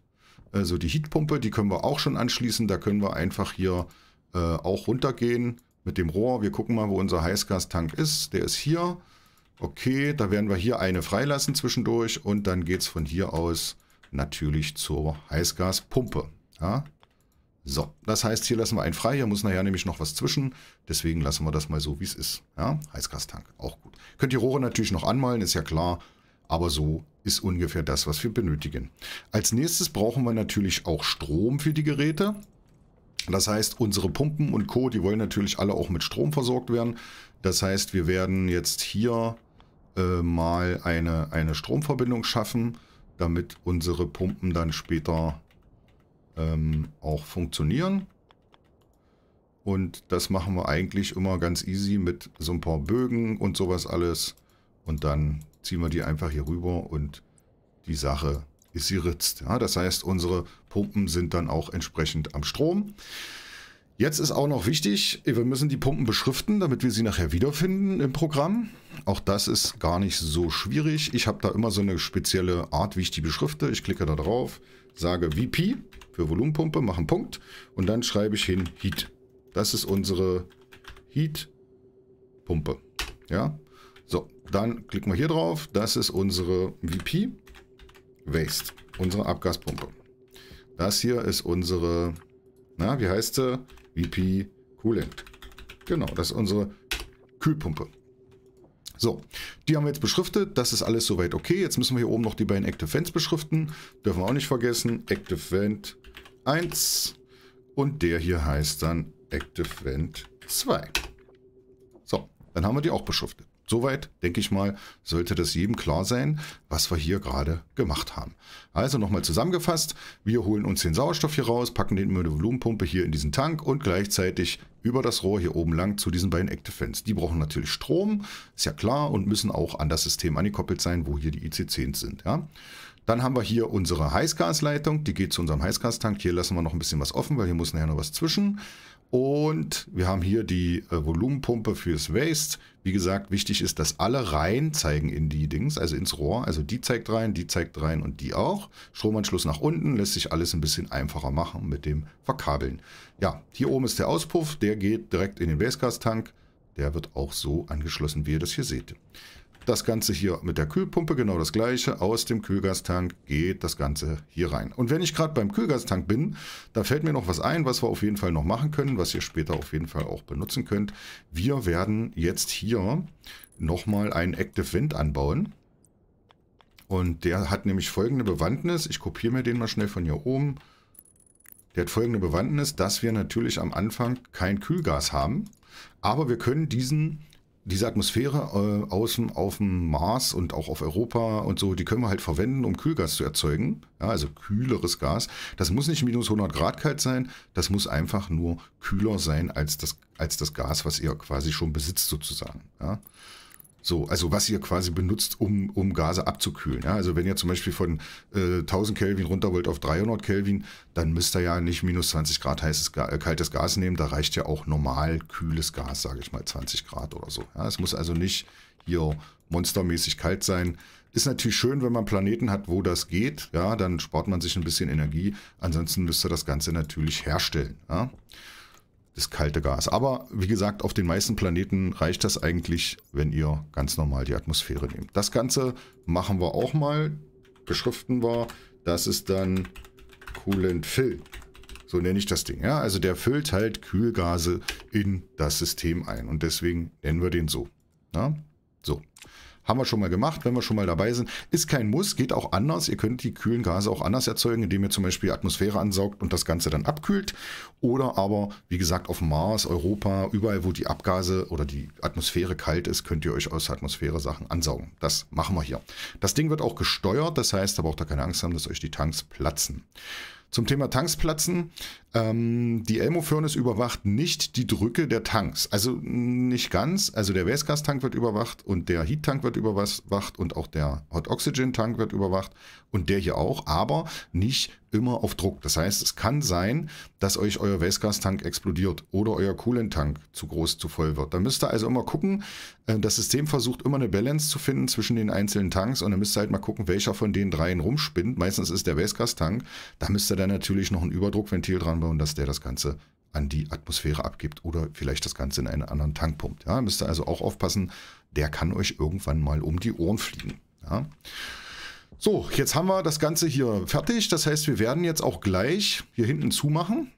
also die Heatpumpe. Die können wir auch schon anschließen. Da können wir einfach hier äh, auch runtergehen mit dem Rohr. Wir gucken mal, wo unser Heißgastank ist. Der ist hier. Okay, da werden wir hier eine freilassen zwischendurch und dann geht es von hier aus natürlich zur Heißgaspumpe. Ja? So, das heißt, hier lassen wir einen frei. Hier muss nachher nämlich noch was zwischen. Deswegen lassen wir das mal so, wie es ist. Ja, Heißgastank, auch gut. Könnt ihr Rohre natürlich noch anmalen, ist ja klar. Aber so ist ungefähr das, was wir benötigen. Als nächstes brauchen wir natürlich auch Strom für die Geräte. Das heißt, unsere Pumpen und Co., die wollen natürlich alle auch mit Strom versorgt werden. Das heißt, wir werden jetzt hier äh, mal eine, eine Stromverbindung schaffen, damit unsere Pumpen dann später ähm, auch funktionieren. Und das machen wir eigentlich immer ganz easy mit so ein paar Bögen und sowas alles. Und dann ziehen wir die einfach hier rüber und die Sache ist geritzt. Ja, das heißt, unsere Pumpen sind dann auch entsprechend am Strom. Jetzt ist auch noch wichtig, wir müssen die Pumpen beschriften, damit wir sie nachher wiederfinden im Programm. Auch das ist gar nicht so schwierig. Ich habe da immer so eine spezielle Art, wie ich die beschrifte. Ich klicke da drauf, sage VP für Volumenpumpe, machen Punkt und dann schreibe ich hin Heat. Das ist unsere Heat-Pumpe. Ja, so, dann klicken wir hier drauf. Das ist unsere VP Waste, unsere Abgaspumpe. Das hier ist unsere, na, wie heißt sie? VP Coolant. Genau, das ist unsere Kühlpumpe. So, die haben wir jetzt beschriftet. Das ist alles soweit okay. Jetzt müssen wir hier oben noch die beiden Active Vents beschriften. Dürfen wir auch nicht vergessen. Active Vent 1 und der hier heißt dann Active Vent 2. So, dann haben wir die auch beschriftet. Soweit, denke ich mal, sollte das jedem klar sein, was wir hier gerade gemacht haben. Also nochmal zusammengefasst, wir holen uns den Sauerstoff hier raus, packen den mit der Volumenpumpe hier in diesen Tank und gleichzeitig über das Rohr hier oben lang zu diesen beiden Active Fans. Die brauchen natürlich Strom, ist ja klar, und müssen auch an das System angekoppelt sein, wo hier die IC10s sind. Ja? Dann haben wir hier unsere Heißgasleitung, die geht zu unserem Heißgastank. Hier lassen wir noch ein bisschen was offen, weil hier muss nachher noch was zwischen. Und wir haben hier die äh, Volumenpumpe fürs Waste. Wie gesagt, wichtig ist, dass alle rein zeigen in die Dings, also ins Rohr. Also die zeigt rein, die zeigt rein und die auch. Stromanschluss nach unten lässt sich alles ein bisschen einfacher machen mit dem Verkabeln. Ja, hier oben ist der Auspuff, der geht direkt in den Wastegas-Tank. Der wird auch so angeschlossen, wie ihr das hier seht. Das Ganze hier mit der Kühlpumpe, genau das gleiche. Aus dem Kühlgastank geht das Ganze hier rein. Und wenn ich gerade beim Kühlgastank bin, da fällt mir noch was ein, was wir auf jeden Fall noch machen können, was ihr später auf jeden Fall auch benutzen könnt. Wir werden jetzt hier nochmal einen Active Vent anbauen. Und der hat nämlich folgende Bewandtnis. Ich kopiere mir den mal schnell von hier oben. Der hat folgende Bewandtnis, dass wir natürlich am Anfang kein Kühlgas haben. Aber wir können diesen diese Atmosphäre äh, außen auf dem Mars und auch auf Europa und so, die können wir halt verwenden, um Kühlgas zu erzeugen. Ja, also kühleres Gas. Das muss nicht minus 100 Grad kalt sein. Das muss einfach nur kühler sein als das, als das Gas, was ihr quasi schon besitzt sozusagen. Ja. So, also was ihr quasi benutzt, um, um Gase abzukühlen. Ja? Also wenn ihr zum Beispiel von äh, 1000 Kelvin runter wollt auf 300 Kelvin, dann müsst ihr ja nicht minus 20 Grad heißes, äh, kaltes Gas nehmen. Da reicht ja auch normal kühles Gas, sage ich mal, 20 Grad oder so. Ja? Es muss also nicht hier monstermäßig kalt sein. Ist natürlich schön, wenn man Planeten hat, wo das geht. Ja, dann spart man sich ein bisschen Energie. Ansonsten müsst ihr das Ganze natürlich herstellen. Ja? das kalte Gas. Aber wie gesagt, auf den meisten Planeten reicht das eigentlich, wenn ihr ganz normal die Atmosphäre nehmt. Das Ganze machen wir auch mal, beschriften wir. Das ist dann Coolant Fill. So nenne ich das Ding. Ja, also der füllt halt Kühlgase in das System ein. Und deswegen nennen wir den so. Ja? So. Haben wir schon mal gemacht, wenn wir schon mal dabei sind. Ist kein Muss, geht auch anders. Ihr könnt die kühlen Gase auch anders erzeugen, indem ihr zum Beispiel Atmosphäre ansaugt und das Ganze dann abkühlt. Oder aber, wie gesagt, auf Mars, Europa, überall, wo die Abgase oder die Atmosphäre kalt ist, könnt ihr euch aus der Atmosphäre Sachen ansaugen. Das machen wir hier. Das Ding wird auch gesteuert, das heißt, da braucht ihr keine Angst haben, dass euch die Tanks platzen. Zum Thema Tanks platzen. Ähm, die Elmo-Furnace überwacht nicht die Drücke der Tanks. Also nicht ganz. Also der Wasgas-Tank wird überwacht und der Heat-Tank wird überwacht und auch der Hot-Oxygen-Tank wird überwacht und der hier auch, aber nicht immer auf Druck. Das heißt, es kann sein, dass euch euer wastegas explodiert oder euer coolant zu groß zu voll wird. Da müsst ihr also immer gucken, äh, das System versucht immer eine Balance zu finden zwischen den einzelnen Tanks und dann müsst ihr halt mal gucken, welcher von den dreien rumspinnt. Meistens ist der wastegas Da müsst ihr dann natürlich noch ein Überdruckventil dran bauen, dass der das Ganze an die Atmosphäre abgibt oder vielleicht das Ganze in einen anderen Tank pumpt. Ja, müsst ihr also auch aufpassen, der kann euch irgendwann mal um die Ohren fliegen. Ja. So, jetzt haben wir das Ganze hier fertig. Das heißt, wir werden jetzt auch gleich hier hinten zumachen,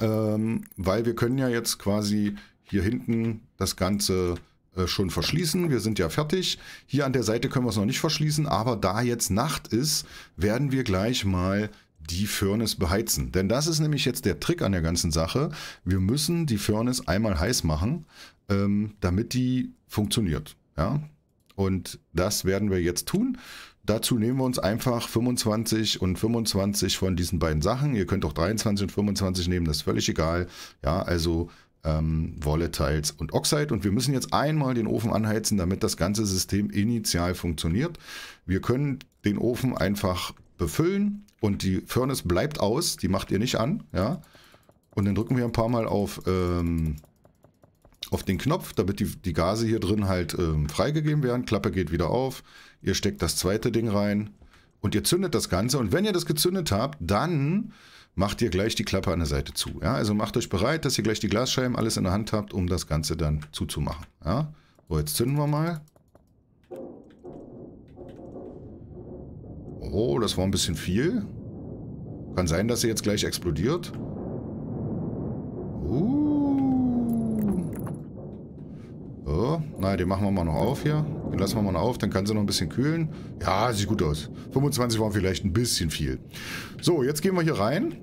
ähm, weil wir können ja jetzt quasi hier hinten das Ganze äh, schon verschließen. Wir sind ja fertig. Hier an der Seite können wir es noch nicht verschließen, aber da jetzt Nacht ist, werden wir gleich mal die Furnace beheizen. Denn das ist nämlich jetzt der Trick an der ganzen Sache. Wir müssen die Furnace einmal heiß machen, ähm, damit die funktioniert. Ja? Und das werden wir jetzt tun. Dazu nehmen wir uns einfach 25 und 25 von diesen beiden Sachen. Ihr könnt auch 23 und 25 nehmen, das ist völlig egal. Ja, also ähm, Volatiles und Oxide. Und wir müssen jetzt einmal den Ofen anheizen, damit das ganze System initial funktioniert. Wir können den Ofen einfach befüllen und die Furnace bleibt aus, die macht ihr nicht an. Ja? Und dann drücken wir ein paar Mal auf, ähm, auf den Knopf, damit die, die Gase hier drin halt ähm, freigegeben werden. Klappe geht wieder auf ihr steckt das zweite Ding rein und ihr zündet das Ganze. Und wenn ihr das gezündet habt, dann macht ihr gleich die Klappe an der Seite zu. Ja? Also macht euch bereit, dass ihr gleich die Glasscheiben alles in der Hand habt, um das Ganze dann zuzumachen. Ja? So, jetzt zünden wir mal. Oh, das war ein bisschen viel. Kann sein, dass sie jetzt gleich explodiert. Uh. So, naja, den machen wir mal noch auf hier. Den lassen wir mal auf, dann kann sie noch ein bisschen kühlen. Ja, sieht gut aus. 25 waren vielleicht ein bisschen viel. So, jetzt gehen wir hier rein.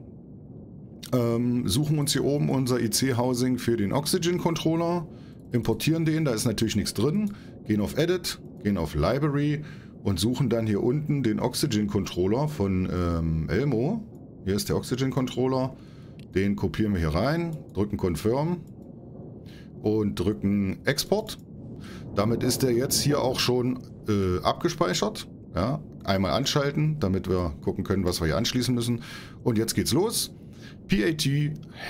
Ähm, suchen uns hier oben unser IC-Housing für den Oxygen-Controller. Importieren den, da ist natürlich nichts drin. Gehen auf Edit, gehen auf Library und suchen dann hier unten den Oxygen-Controller von ähm, Elmo. Hier ist der Oxygen-Controller. Den kopieren wir hier rein, drücken Confirm und drücken Export. Damit ist der jetzt hier auch schon äh, abgespeichert. Ja, einmal anschalten, damit wir gucken können, was wir hier anschließen müssen. Und jetzt geht's los. PAT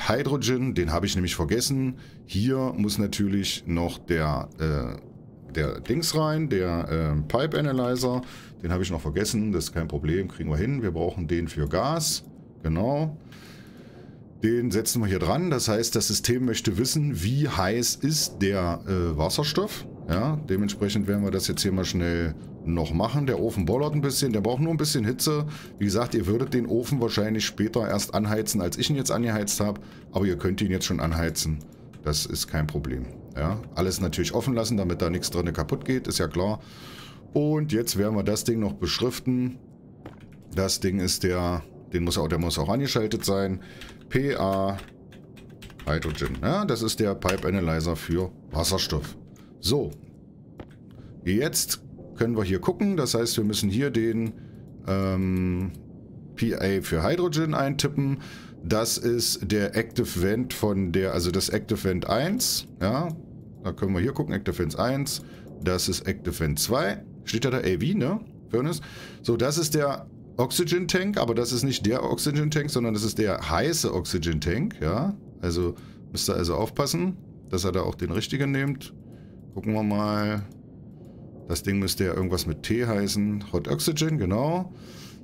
Hydrogen, den habe ich nämlich vergessen. Hier muss natürlich noch der, äh, der Dings rein, der äh, Pipe Analyzer. Den habe ich noch vergessen, das ist kein Problem, kriegen wir hin. Wir brauchen den für Gas, genau. Genau. Den setzen wir hier dran. Das heißt, das System möchte wissen, wie heiß ist der äh, Wasserstoff. Ja, dementsprechend werden wir das jetzt hier mal schnell noch machen. Der Ofen bollert ein bisschen, der braucht nur ein bisschen Hitze. Wie gesagt, ihr würdet den Ofen wahrscheinlich später erst anheizen, als ich ihn jetzt angeheizt habe. Aber ihr könnt ihn jetzt schon anheizen. Das ist kein Problem. Ja, alles natürlich offen lassen, damit da nichts drin kaputt geht, ist ja klar. Und jetzt werden wir das Ding noch beschriften. Das Ding ist der den muss auch, der muss auch angeschaltet sein. PA Hydrogen. Ja, ne? das ist der Pipe Analyzer für Wasserstoff. So. Jetzt können wir hier gucken. Das heißt, wir müssen hier den ähm, PA für Hydrogen eintippen. Das ist der Active Vent von der, also das Active Vent 1. Ja, da können wir hier gucken. Active Vent 1. Das ist Active Vent 2. Steht da da AV, ne? Furnace. So, das ist der Oxygen Tank, aber das ist nicht der Oxygen Tank, sondern das ist der heiße Oxygen Tank, ja. Also müsst ihr also aufpassen, dass er da auch den richtigen nimmt. Gucken wir mal. Das Ding müsste ja irgendwas mit T heißen. Hot Oxygen, genau.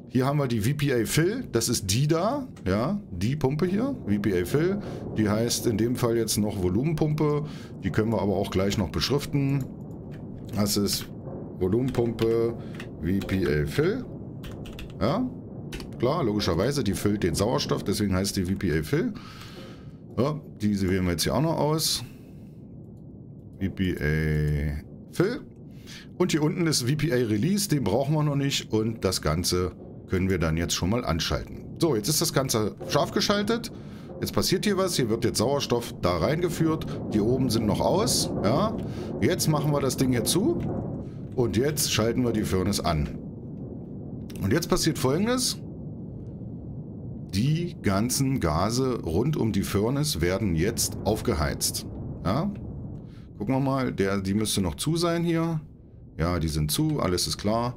Hier haben wir die VPA Fill, das ist die da, ja, die Pumpe hier, VPA Fill. Die heißt in dem Fall jetzt noch Volumenpumpe, die können wir aber auch gleich noch beschriften. Das ist Volumenpumpe VPA Fill. Ja, klar, logischerweise, die füllt den Sauerstoff, deswegen heißt die VPA-Fill. Ja, diese wählen wir jetzt hier auch noch aus. VPA-Fill. Und hier unten ist VPA-Release, den brauchen wir noch nicht. Und das Ganze können wir dann jetzt schon mal anschalten. So, jetzt ist das Ganze scharf geschaltet. Jetzt passiert hier was. Hier wird jetzt Sauerstoff da reingeführt. Die oben sind noch aus. Ja, jetzt machen wir das Ding hier zu. Und jetzt schalten wir die Furnace an. Und jetzt passiert folgendes. Die ganzen Gase rund um die Furnace werden jetzt aufgeheizt. Ja? Gucken wir mal, der, die müsste noch zu sein hier. Ja, die sind zu, alles ist klar.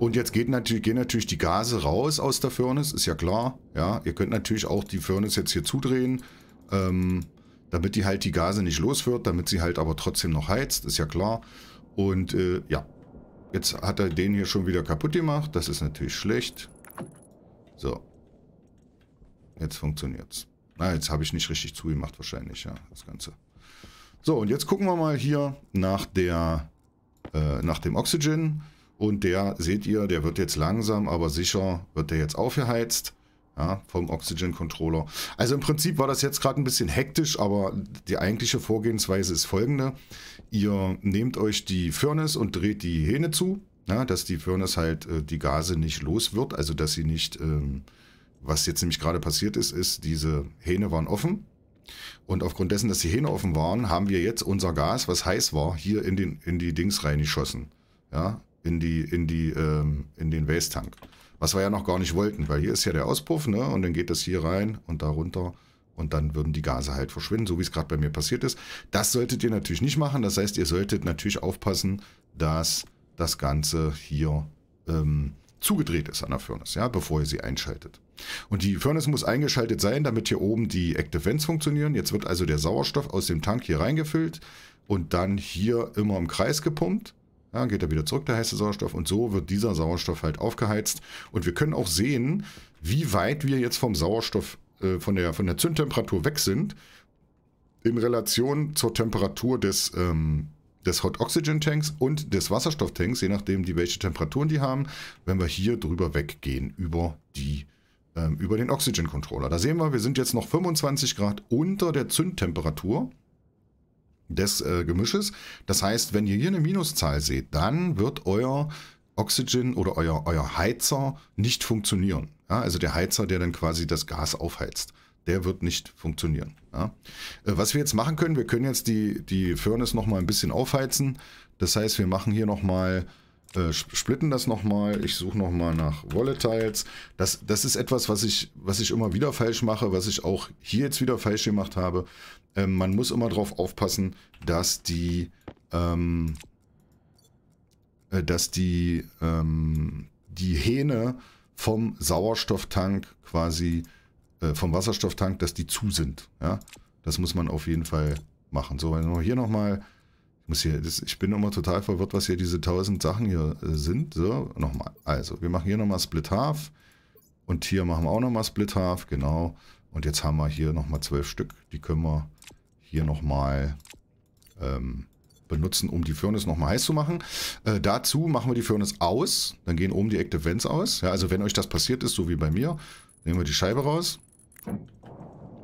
Und jetzt geht natürlich, gehen natürlich die Gase raus aus der Furnace, ist ja klar. Ja, ihr könnt natürlich auch die Furnace jetzt hier zudrehen, ähm, damit die halt die Gase nicht los wird, damit sie halt aber trotzdem noch heizt, ist ja klar. Und äh, ja, Jetzt hat er den hier schon wieder kaputt gemacht. Das ist natürlich schlecht. So. Jetzt funktioniert's. Na, jetzt habe ich nicht richtig zugemacht wahrscheinlich, ja, das Ganze. So, und jetzt gucken wir mal hier nach der, äh, nach dem Oxygen. Und der, seht ihr, der wird jetzt langsam, aber sicher, wird der jetzt aufgeheizt ja, vom Oxygen Controller. Also im Prinzip war das jetzt gerade ein bisschen hektisch, aber die eigentliche Vorgehensweise ist folgende. Ihr nehmt euch die Furnace und dreht die Hähne zu, ja, dass die Furnace halt äh, die Gase nicht los wird, also dass sie nicht, ähm, was jetzt nämlich gerade passiert ist, ist, diese Hähne waren offen. Und aufgrund dessen, dass die Hähne offen waren, haben wir jetzt unser Gas, was heiß war, hier in, den, in die Dings reingeschossen. Ja, in, die, in, die, ähm, in den Waste-Tank. Was wir ja noch gar nicht wollten, weil hier ist ja der Auspuff, ne? Und dann geht das hier rein und da runter. Und dann würden die Gase halt verschwinden, so wie es gerade bei mir passiert ist. Das solltet ihr natürlich nicht machen. Das heißt, ihr solltet natürlich aufpassen, dass das Ganze hier ähm, zugedreht ist an der Furnace, ja, bevor ihr sie einschaltet. Und die Furnace muss eingeschaltet sein, damit hier oben die Active Vents funktionieren. Jetzt wird also der Sauerstoff aus dem Tank hier reingefüllt und dann hier immer im Kreis gepumpt. Dann geht er wieder zurück, der heiße Sauerstoff. Und so wird dieser Sauerstoff halt aufgeheizt. Und wir können auch sehen, wie weit wir jetzt vom Sauerstoff, äh, von, der, von der Zündtemperatur weg sind, in Relation zur Temperatur des, ähm, des Hot Oxygen Tanks und des Wasserstofftanks, je nachdem, die, welche Temperaturen die haben, wenn wir hier drüber weggehen über die ähm, über den Oxygen Controller. Da sehen wir, wir sind jetzt noch 25 Grad unter der Zündtemperatur des äh, Gemisches. Das heißt, wenn ihr hier eine Minuszahl seht, dann wird euer Oxygen oder euer, euer Heizer nicht funktionieren. Ja, also der Heizer, der dann quasi das Gas aufheizt, der wird nicht funktionieren. Ja. Äh, was wir jetzt machen können, wir können jetzt die, die Furnace nochmal ein bisschen aufheizen. Das heißt, wir machen hier nochmal, äh, splitten das nochmal. Ich suche nochmal nach Volatiles. Das, das ist etwas, was ich, was ich immer wieder falsch mache, was ich auch hier jetzt wieder falsch gemacht habe. Ähm, man muss immer darauf aufpassen, dass die, ähm, äh, dass die, ähm, die Hähne vom Sauerstofftank quasi, äh, vom Wasserstofftank, dass die zu sind. Ja? Das muss man auf jeden Fall machen. So, also hier nochmal, ich hier, das, ich bin immer total verwirrt, was hier diese tausend Sachen hier äh, sind. So, nochmal. Also, wir machen hier nochmal Split Half und hier machen wir auch nochmal Split Half, genau. Und jetzt haben wir hier nochmal zwölf Stück. Die können wir hier nochmal ähm, benutzen, um die Furnace nochmal heiß zu machen. Äh, dazu machen wir die Furnace aus. Dann gehen oben die Active Vents aus. Ja, also wenn euch das passiert ist, so wie bei mir, nehmen wir die Scheibe raus.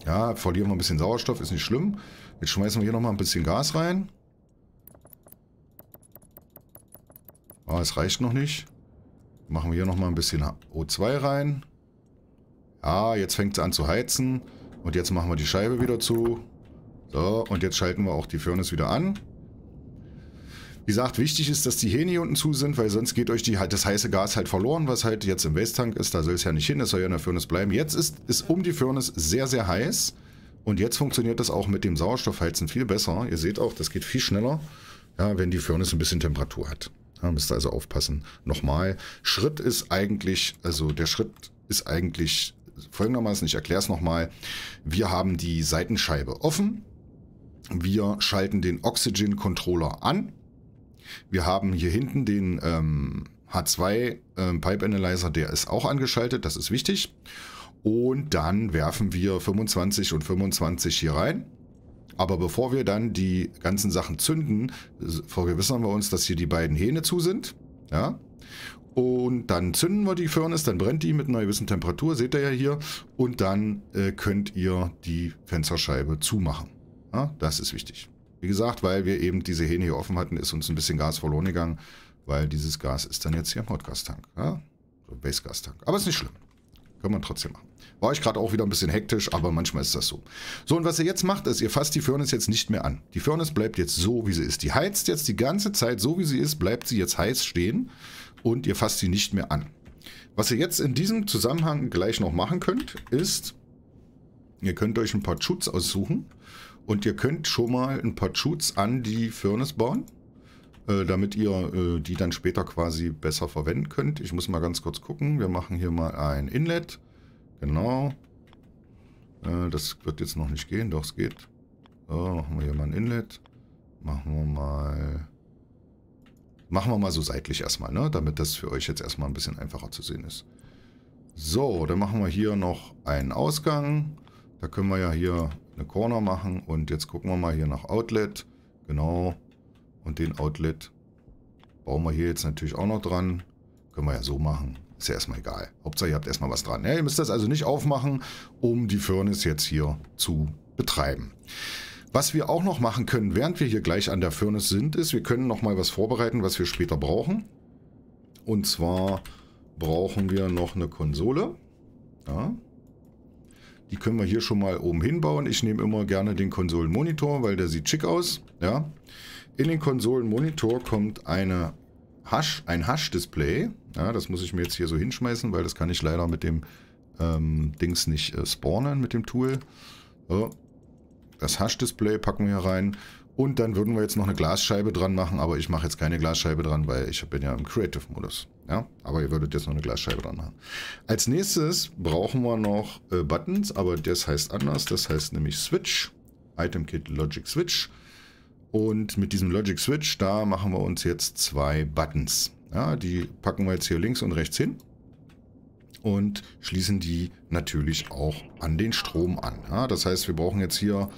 Ja, verlieren wir ein bisschen Sauerstoff, ist nicht schlimm. Jetzt schmeißen wir hier nochmal ein bisschen Gas rein. Ah, es reicht noch nicht. Machen wir hier nochmal ein bisschen O2 rein. Ah, jetzt fängt es an zu heizen. Und jetzt machen wir die Scheibe wieder zu. So, und jetzt schalten wir auch die Furnace wieder an. Wie gesagt, wichtig ist, dass die Hähne hier unten zu sind, weil sonst geht euch die, das heiße Gas halt verloren, was halt jetzt im Waste-Tank ist. Da soll es ja nicht hin, das soll ja in der Furnace bleiben. Jetzt ist es um die Furnace sehr, sehr heiß. Und jetzt funktioniert das auch mit dem Sauerstoffheizen viel besser. Ihr seht auch, das geht viel schneller, ja, wenn die Furnace ein bisschen Temperatur hat. Ja, müsst ihr also aufpassen. Nochmal, Schritt ist eigentlich, also der Schritt ist eigentlich folgendermaßen, ich erkläre es nochmal. Wir haben die Seitenscheibe offen wir schalten den Oxygen Controller an. Wir haben hier hinten den ähm, H2 äh, Pipe Analyzer, der ist auch angeschaltet, das ist wichtig. Und dann werfen wir 25 und 25 hier rein. Aber bevor wir dann die ganzen Sachen zünden, vergewissern wir uns, dass hier die beiden Hähne zu sind. Ja. Und dann zünden wir die Furnace, dann brennt die mit einer gewissen Temperatur, seht ihr ja hier. Und dann äh, könnt ihr die Fensterscheibe zumachen. Ja, das ist wichtig. Wie gesagt, weil wir eben diese Hähne hier offen hatten, ist uns ein bisschen Gas verloren gegangen, weil dieses Gas ist dann jetzt hier im Hotgas-Tank. Ja? So Base-Gas-Tank. Aber ist nicht schlimm. Kann man trotzdem machen. War ich gerade auch wieder ein bisschen hektisch, aber manchmal ist das so. So, und was ihr jetzt macht, ist, ihr fasst die Furnace jetzt nicht mehr an. Die Furnace bleibt jetzt so, wie sie ist. Die heizt jetzt die ganze Zeit so, wie sie ist, bleibt sie jetzt heiß stehen und ihr fasst sie nicht mehr an. Was ihr jetzt in diesem Zusammenhang gleich noch machen könnt, ist, ihr könnt euch ein paar Schutz aussuchen und ihr könnt schon mal ein paar Shoots an die Furnace bauen, äh, damit ihr äh, die dann später quasi besser verwenden könnt. Ich muss mal ganz kurz gucken. Wir machen hier mal ein Inlet. Genau. Äh, das wird jetzt noch nicht gehen, doch es geht. So, machen wir hier mal ein Inlet. Machen wir mal... Machen wir mal so seitlich erstmal, ne? damit das für euch jetzt erstmal ein bisschen einfacher zu sehen ist. So, dann machen wir hier noch einen Ausgang. Da können wir ja hier eine Corner machen. Und jetzt gucken wir mal hier nach Outlet. Genau. Und den Outlet bauen wir hier jetzt natürlich auch noch dran. Können wir ja so machen. Ist ja erstmal egal. Hauptsache, ihr habt erstmal was dran. Ja, ne? ihr müsst das also nicht aufmachen, um die Furnace jetzt hier zu betreiben. Was wir auch noch machen können, während wir hier gleich an der Furnace sind, ist, wir können noch mal was vorbereiten, was wir später brauchen. Und zwar brauchen wir noch eine Konsole. Ja, die können wir hier schon mal oben hinbauen. Ich nehme immer gerne den Konsolenmonitor, weil der sieht schick aus. Ja. In den Konsolenmonitor kommt eine Hush, ein Hush-Display. Ja, das muss ich mir jetzt hier so hinschmeißen, weil das kann ich leider mit dem ähm, Dings nicht äh, spawnen, mit dem Tool. So. Das Hush-Display packen wir hier rein. Und dann würden wir jetzt noch eine Glasscheibe dran machen, aber ich mache jetzt keine Glasscheibe dran, weil ich bin ja im Creative-Modus. Ja, aber ihr würdet jetzt noch eine Glasscheibe dran haben. Als nächstes brauchen wir noch äh, Buttons, aber das heißt anders. Das heißt nämlich Switch. Item Kit Logic Switch. Und mit diesem Logic Switch, da machen wir uns jetzt zwei Buttons. Ja, die packen wir jetzt hier links und rechts hin und schließen die natürlich auch an den Strom an. Ja, das heißt, wir brauchen jetzt hier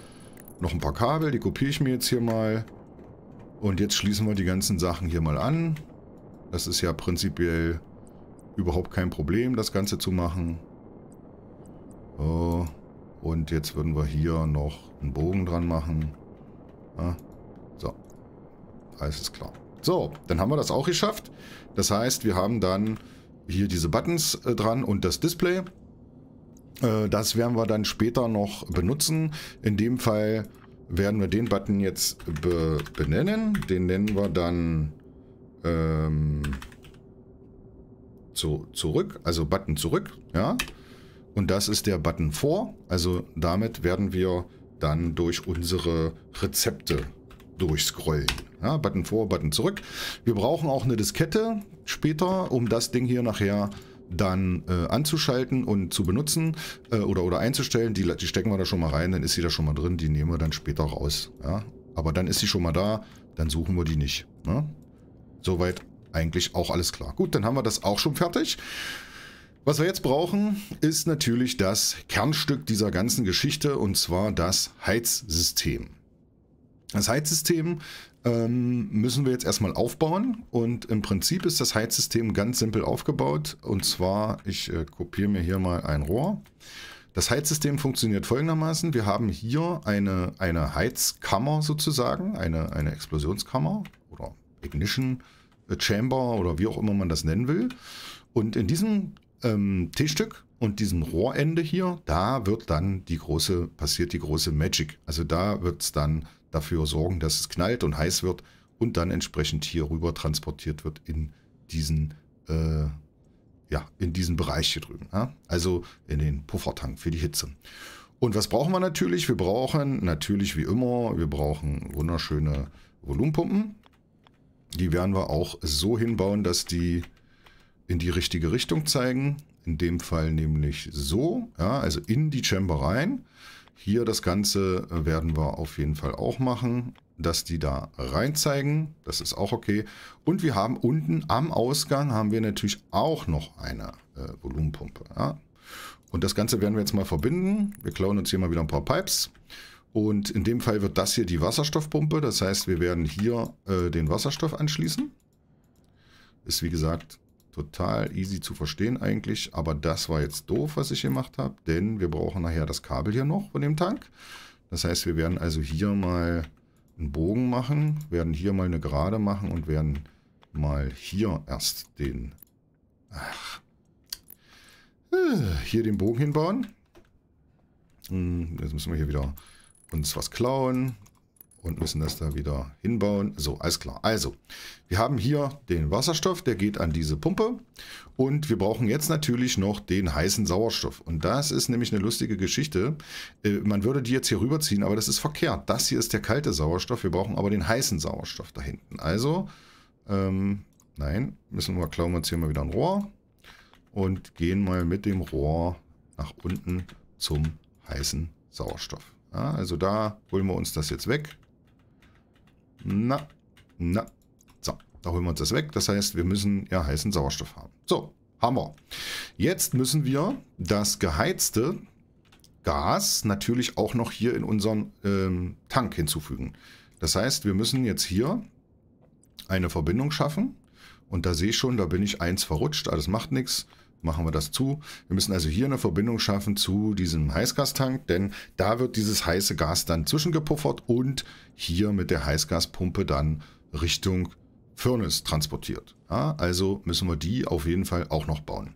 noch ein paar Kabel, die kopiere ich mir jetzt hier mal. Und jetzt schließen wir die ganzen Sachen hier mal an. Das ist ja prinzipiell überhaupt kein Problem, das Ganze zu machen. So. Äh, und jetzt würden wir hier noch einen Bogen dran machen. Ja. Ah, so. Alles ist klar. So, dann haben wir das auch geschafft. Das heißt, wir haben dann hier diese Buttons äh, dran und das Display. Äh, das werden wir dann später noch benutzen. In dem Fall werden wir den Button jetzt be benennen. Den nennen wir dann ähm, zu, zurück, also Button zurück, ja. Und das ist der Button vor. Also damit werden wir dann durch unsere Rezepte durchscrollen. Ja, Button vor, Button zurück. Wir brauchen auch eine Diskette später, um das Ding hier nachher dann äh, anzuschalten und zu benutzen äh, oder, oder einzustellen. Die, die, stecken wir da schon mal rein, dann ist sie da schon mal drin. Die nehmen wir dann später raus. Ja? Aber dann ist sie schon mal da, dann suchen wir die nicht. Ne? Soweit eigentlich auch alles klar. Gut, dann haben wir das auch schon fertig. Was wir jetzt brauchen, ist natürlich das Kernstück dieser ganzen Geschichte und zwar das Heizsystem. Das Heizsystem ähm, müssen wir jetzt erstmal aufbauen und im Prinzip ist das Heizsystem ganz simpel aufgebaut und zwar, ich äh, kopiere mir hier mal ein Rohr. Das Heizsystem funktioniert folgendermaßen. Wir haben hier eine, eine Heizkammer sozusagen, eine, eine Explosionskammer, Ignition äh, Chamber oder wie auch immer man das nennen will. Und in diesem ähm, T-Stück und diesem Rohrende hier, da wird dann die große, passiert die große Magic. Also da wird es dann dafür sorgen, dass es knallt und heiß wird und dann entsprechend hier rüber transportiert wird in diesen, äh, ja, in diesen Bereich hier drüben. Ja? Also in den Puffertank für die Hitze. Und was brauchen wir natürlich? Wir brauchen natürlich wie immer, wir brauchen wunderschöne Volumenpumpen. Die werden wir auch so hinbauen, dass die in die richtige Richtung zeigen. In dem Fall nämlich so, ja, also in die Chamber rein. Hier das Ganze äh, werden wir auf jeden Fall auch machen, dass die da rein zeigen. Das ist auch okay. Und wir haben unten am Ausgang haben wir natürlich auch noch eine äh, Volumenpumpe. Ja. Und das Ganze werden wir jetzt mal verbinden. Wir klauen uns hier mal wieder ein paar Pipes und in dem Fall wird das hier die Wasserstoffpumpe. Das heißt, wir werden hier äh, den Wasserstoff anschließen. Ist wie gesagt total easy zu verstehen eigentlich. Aber das war jetzt doof, was ich gemacht habe. Denn wir brauchen nachher das Kabel hier noch von dem Tank. Das heißt, wir werden also hier mal einen Bogen machen, werden hier mal eine Gerade machen und werden mal hier erst den... Ach, äh, hier den Bogen hinbauen. Hm, jetzt müssen wir hier wieder uns was klauen und müssen das da wieder hinbauen. So, alles klar. Also, wir haben hier den Wasserstoff, der geht an diese Pumpe. Und wir brauchen jetzt natürlich noch den heißen Sauerstoff. Und das ist nämlich eine lustige Geschichte. Äh, man würde die jetzt hier rüberziehen, aber das ist verkehrt. Das hier ist der kalte Sauerstoff. Wir brauchen aber den heißen Sauerstoff da hinten. Also, ähm, nein, müssen wir klauen wir ziehen mal wieder ein Rohr. Und gehen mal mit dem Rohr nach unten zum heißen Sauerstoff. Ja, also da holen wir uns das jetzt weg. Na, na. So, da holen wir uns das weg. Das heißt, wir müssen ja heißen Sauerstoff haben. So, haben wir. Jetzt müssen wir das geheizte Gas natürlich auch noch hier in unseren ähm, Tank hinzufügen. Das heißt, wir müssen jetzt hier eine Verbindung schaffen. Und da sehe ich schon, da bin ich eins verrutscht. Alles macht nichts machen wir das zu. Wir müssen also hier eine Verbindung schaffen zu diesem Heißgastank, denn da wird dieses heiße Gas dann zwischengepuffert und hier mit der Heißgaspumpe dann Richtung Furnace transportiert. Ja, also müssen wir die auf jeden Fall auch noch bauen.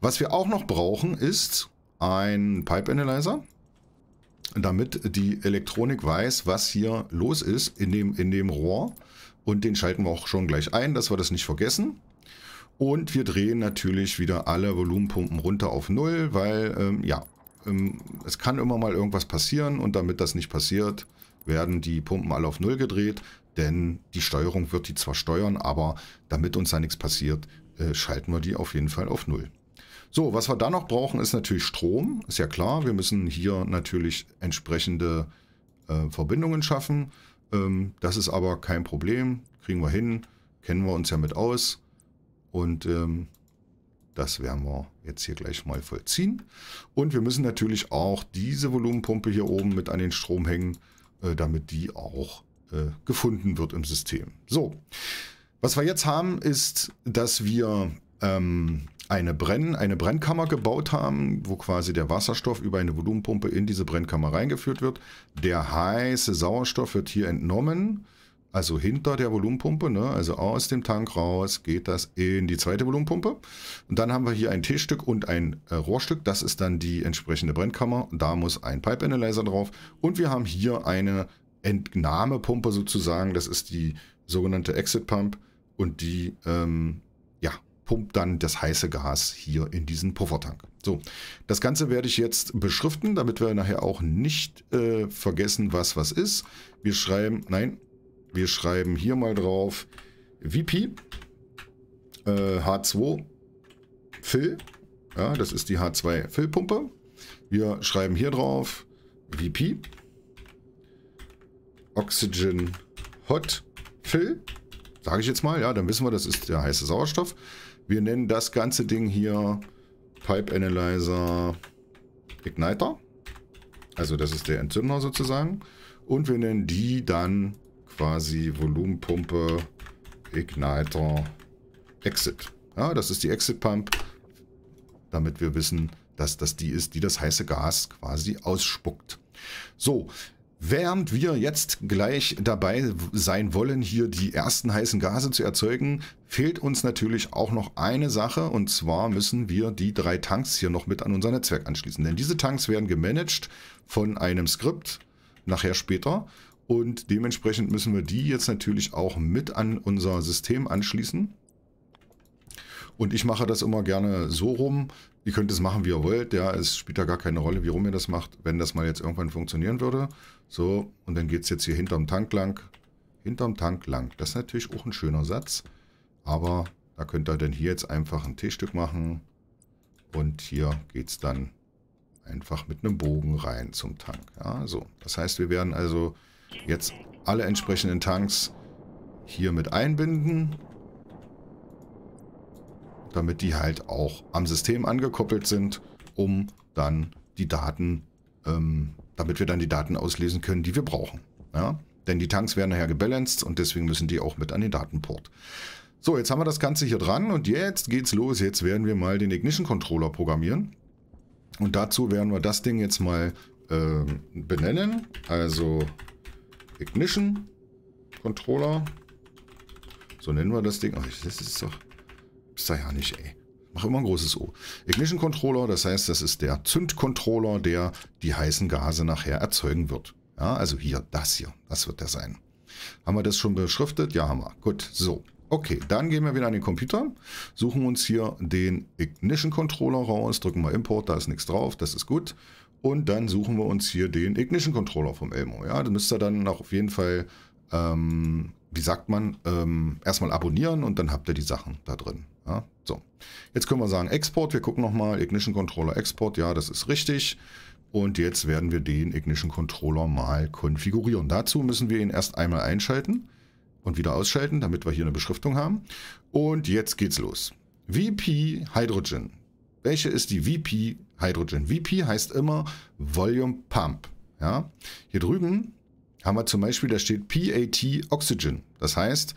Was wir auch noch brauchen ist ein Pipe Analyzer, damit die Elektronik weiß, was hier los ist in dem, in dem Rohr. Und den schalten wir auch schon gleich ein, dass wir das nicht vergessen. Und wir drehen natürlich wieder alle Volumenpumpen runter auf Null, weil ähm, ja, ähm, es kann immer mal irgendwas passieren und damit das nicht passiert, werden die Pumpen alle auf Null gedreht, denn die Steuerung wird die zwar steuern, aber damit uns da nichts passiert, äh, schalten wir die auf jeden Fall auf Null. So, was wir dann noch brauchen, ist natürlich Strom. Ist ja klar, wir müssen hier natürlich entsprechende äh, Verbindungen schaffen. Ähm, das ist aber kein Problem, kriegen wir hin, kennen wir uns ja mit aus. Und ähm, das werden wir jetzt hier gleich mal vollziehen. Und wir müssen natürlich auch diese Volumenpumpe hier oben mit an den Strom hängen, äh, damit die auch äh, gefunden wird im System. So, was wir jetzt haben, ist, dass wir ähm, eine, Brenn, eine Brennkammer gebaut haben, wo quasi der Wasserstoff über eine Volumenpumpe in diese Brennkammer reingeführt wird. Der heiße Sauerstoff wird hier entnommen also hinter der Volumenpumpe, ne? also aus dem Tank raus, geht das in die zweite Volumenpumpe. Und dann haben wir hier ein T-Stück und ein äh, Rohrstück, das ist dann die entsprechende Brennkammer. Da muss ein Pipe Analyzer drauf. Und wir haben hier eine Entnahmepumpe sozusagen, das ist die sogenannte Exit Pump. Und die ähm, ja, pumpt dann das heiße Gas hier in diesen Puffertank. So, das Ganze werde ich jetzt beschriften, damit wir nachher auch nicht äh, vergessen, was was ist. Wir schreiben, nein, wir schreiben hier mal drauf VP, äh, H2, Fill. Ja, das ist die h 2 Fillpumpe. Wir schreiben hier drauf VP, Oxygen Hot Fill. Sage ich jetzt mal, ja, dann wissen wir, das ist der heiße Sauerstoff. Wir nennen das ganze Ding hier Pipe Analyzer Igniter. Also das ist der Entzünder sozusagen. Und wir nennen die dann quasi Volumenpumpe, Igniter, Exit. Ja, das ist die Exit Pump, damit wir wissen, dass das die ist, die das heiße Gas quasi ausspuckt. So, Während wir jetzt gleich dabei sein wollen, hier die ersten heißen Gase zu erzeugen, fehlt uns natürlich auch noch eine Sache und zwar müssen wir die drei Tanks hier noch mit an unser Netzwerk anschließen. Denn diese Tanks werden gemanagt von einem Skript nachher später und dementsprechend müssen wir die jetzt natürlich auch mit an unser System anschließen. Und ich mache das immer gerne so rum. Ihr könnt es machen, wie ihr wollt. Ja, es spielt da gar keine Rolle, wie rum ihr das macht, wenn das mal jetzt irgendwann funktionieren würde. So, und dann geht es jetzt hier hinterm Tank lang. Hinterm Tank lang. Das ist natürlich auch ein schöner Satz. Aber da könnt ihr dann hier jetzt einfach ein T-Stück machen. Und hier geht es dann einfach mit einem Bogen rein zum Tank. Ja, so. Das heißt, wir werden also jetzt alle entsprechenden Tanks hier mit einbinden. Damit die halt auch am System angekoppelt sind, um dann die Daten, ähm, damit wir dann die Daten auslesen können, die wir brauchen. Ja? Denn die Tanks werden nachher gebalanced und deswegen müssen die auch mit an den Datenport. So, jetzt haben wir das Ganze hier dran und jetzt geht's los. Jetzt werden wir mal den Ignition Controller programmieren. Und dazu werden wir das Ding jetzt mal äh, benennen. Also Ignition Controller. So nennen wir das Ding. Ach, das ist doch. Ist da ja nicht, ey. Mach immer ein großes O. Ignition Controller, das heißt, das ist der Zündcontroller, der die heißen Gase nachher erzeugen wird. Ja, also hier, das hier, das wird der sein. Haben wir das schon beschriftet? Ja, haben wir. Gut, so. Okay, dann gehen wir wieder an den Computer, suchen uns hier den Ignition Controller raus, drücken mal Import, da ist nichts drauf, das ist gut. Und dann suchen wir uns hier den Ignition Controller vom Elmo. Ja, dann müsst ihr dann auch auf jeden Fall, ähm, wie sagt man, ähm, erstmal abonnieren und dann habt ihr die Sachen da drin. Ja, so, jetzt können wir sagen Export. Wir gucken nochmal. Ignition Controller Export. Ja, das ist richtig. Und jetzt werden wir den Ignition Controller mal konfigurieren. Dazu müssen wir ihn erst einmal einschalten und wieder ausschalten, damit wir hier eine Beschriftung haben. Und jetzt geht's los. VP Hydrogen. Welche ist die VP Hydrogen? VP heißt immer Volume Pump. Ja? Hier drüben haben wir zum Beispiel, da steht PAT Oxygen. Das heißt,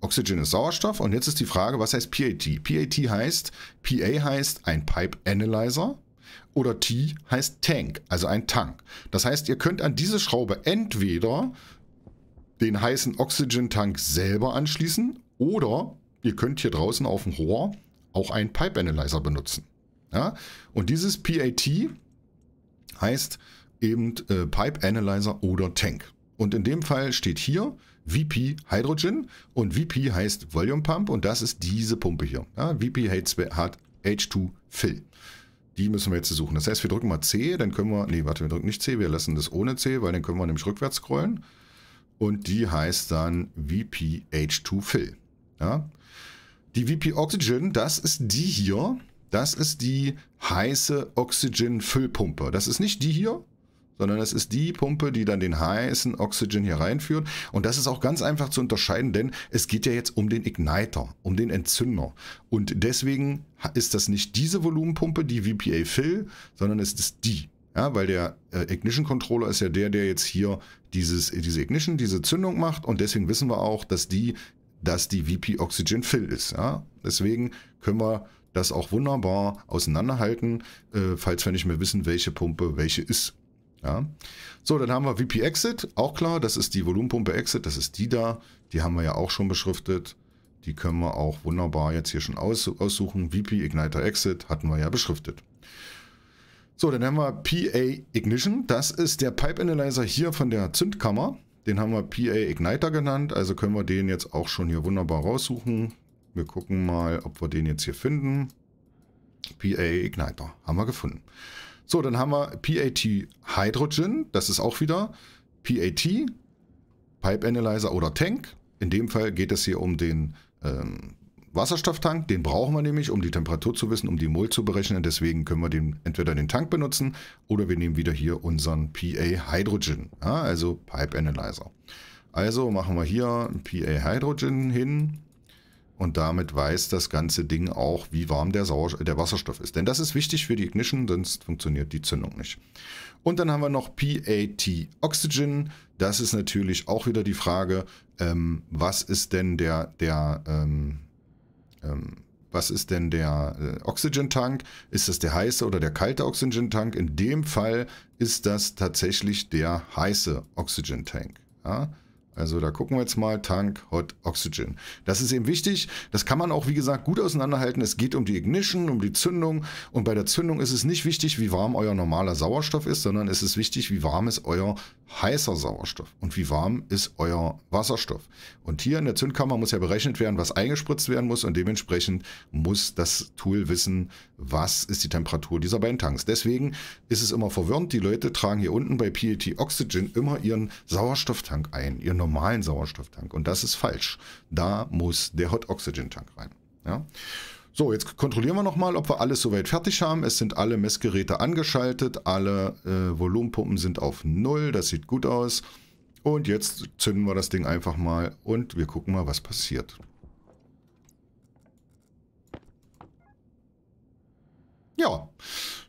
Oxygen ist Sauerstoff und jetzt ist die Frage, was heißt PAT? PAT heißt, PA heißt ein Pipe Analyzer oder T heißt Tank, also ein Tank. Das heißt, ihr könnt an diese Schraube entweder den heißen Oxygen-Tank selber anschließen oder ihr könnt hier draußen auf dem Rohr auch einen Pipe Analyzer benutzen. Ja? Und dieses PAT heißt eben äh, Pipe Analyzer oder Tank. Und in dem Fall steht hier VP Hydrogen und VP heißt Volume Pump und das ist diese Pumpe hier. Ja, VP hat H2 Fill. Die müssen wir jetzt suchen. Das heißt, wir drücken mal C, dann können wir, nee, warte, wir drücken nicht C, wir lassen das ohne C, weil dann können wir nämlich rückwärts scrollen. Und die heißt dann VP H2 Fill. Ja? Die VP Oxygen, das ist die hier. Das ist die heiße Oxygen-Füllpumpe. Das ist nicht die hier, sondern das ist die Pumpe, die dann den heißen Oxygen hier reinführt. Und das ist auch ganz einfach zu unterscheiden, denn es geht ja jetzt um den Igniter, um den Entzünder. Und deswegen ist das nicht diese Volumenpumpe, die VPA Fill, sondern es ist die. Ja, weil der äh, Ignition Controller ist ja der, der jetzt hier dieses, diese Ignition, diese Zündung macht. Und deswegen wissen wir auch, dass die dass die VP Oxygen Fill ist. Ja? Deswegen können wir das auch wunderbar auseinanderhalten, äh, falls wir nicht mehr wissen, welche Pumpe welche ist. Ja? So, dann haben wir VP Exit, auch klar, das ist die Volumenpumpe Exit, das ist die da, die haben wir ja auch schon beschriftet. Die können wir auch wunderbar jetzt hier schon aus aussuchen. VP Igniter Exit hatten wir ja beschriftet. So, dann haben wir PA Ignition. Das ist der Pipe Analyzer hier von der Zündkammer. Den haben wir PA Igniter genannt, also können wir den jetzt auch schon hier wunderbar raussuchen. Wir gucken mal, ob wir den jetzt hier finden. PA Igniter haben wir gefunden. So, dann haben wir PAT Hydrogen, das ist auch wieder PAT, Pipe Analyzer oder Tank. In dem Fall geht es hier um den ähm, Wasserstofftank, den brauchen wir nämlich, um die Temperatur zu wissen, um die Mol zu berechnen. Deswegen können wir den, entweder den Tank benutzen oder wir nehmen wieder hier unseren PA Hydrogen, ja, also Pipe Analyzer. Also machen wir hier PA Hydrogen hin und damit weiß das ganze Ding auch, wie warm der, der, Wasserstoff ist. Denn das ist wichtig für die Ignition, sonst funktioniert die Zündung nicht. Und dann haben wir noch PAT Oxygen. Das ist natürlich auch wieder die Frage, ähm, was ist denn der, der ähm, ähm, was ist denn der äh, Oxygen-Tank? Ist das der heiße oder der kalte Oxygen-Tank? In dem Fall ist das tatsächlich der heiße Oxygen-Tank. Ja? Also da gucken wir jetzt mal, Tank, Hot Oxygen. Das ist eben wichtig, das kann man auch, wie gesagt, gut auseinanderhalten. Es geht um die Ignition, um die Zündung und bei der Zündung ist es nicht wichtig, wie warm euer normaler Sauerstoff ist, sondern es ist wichtig, wie warm ist euer heißer Sauerstoff und wie warm ist euer Wasserstoff. Und hier in der Zündkammer muss ja berechnet werden, was eingespritzt werden muss und dementsprechend muss das Tool wissen, was ist die Temperatur dieser beiden Tanks. Deswegen ist es immer verwirrend, die Leute tragen hier unten bei PET Oxygen immer ihren Sauerstofftank ein, ihren normalen Sauerstofftank und das ist falsch. Da muss der Hot Oxygen Tank rein. Ja? So, jetzt kontrollieren wir nochmal, ob wir alles soweit fertig haben. Es sind alle Messgeräte angeschaltet, alle äh, Volumenpumpen sind auf Null, das sieht gut aus. Und jetzt zünden wir das Ding einfach mal und wir gucken mal, was passiert. Ja,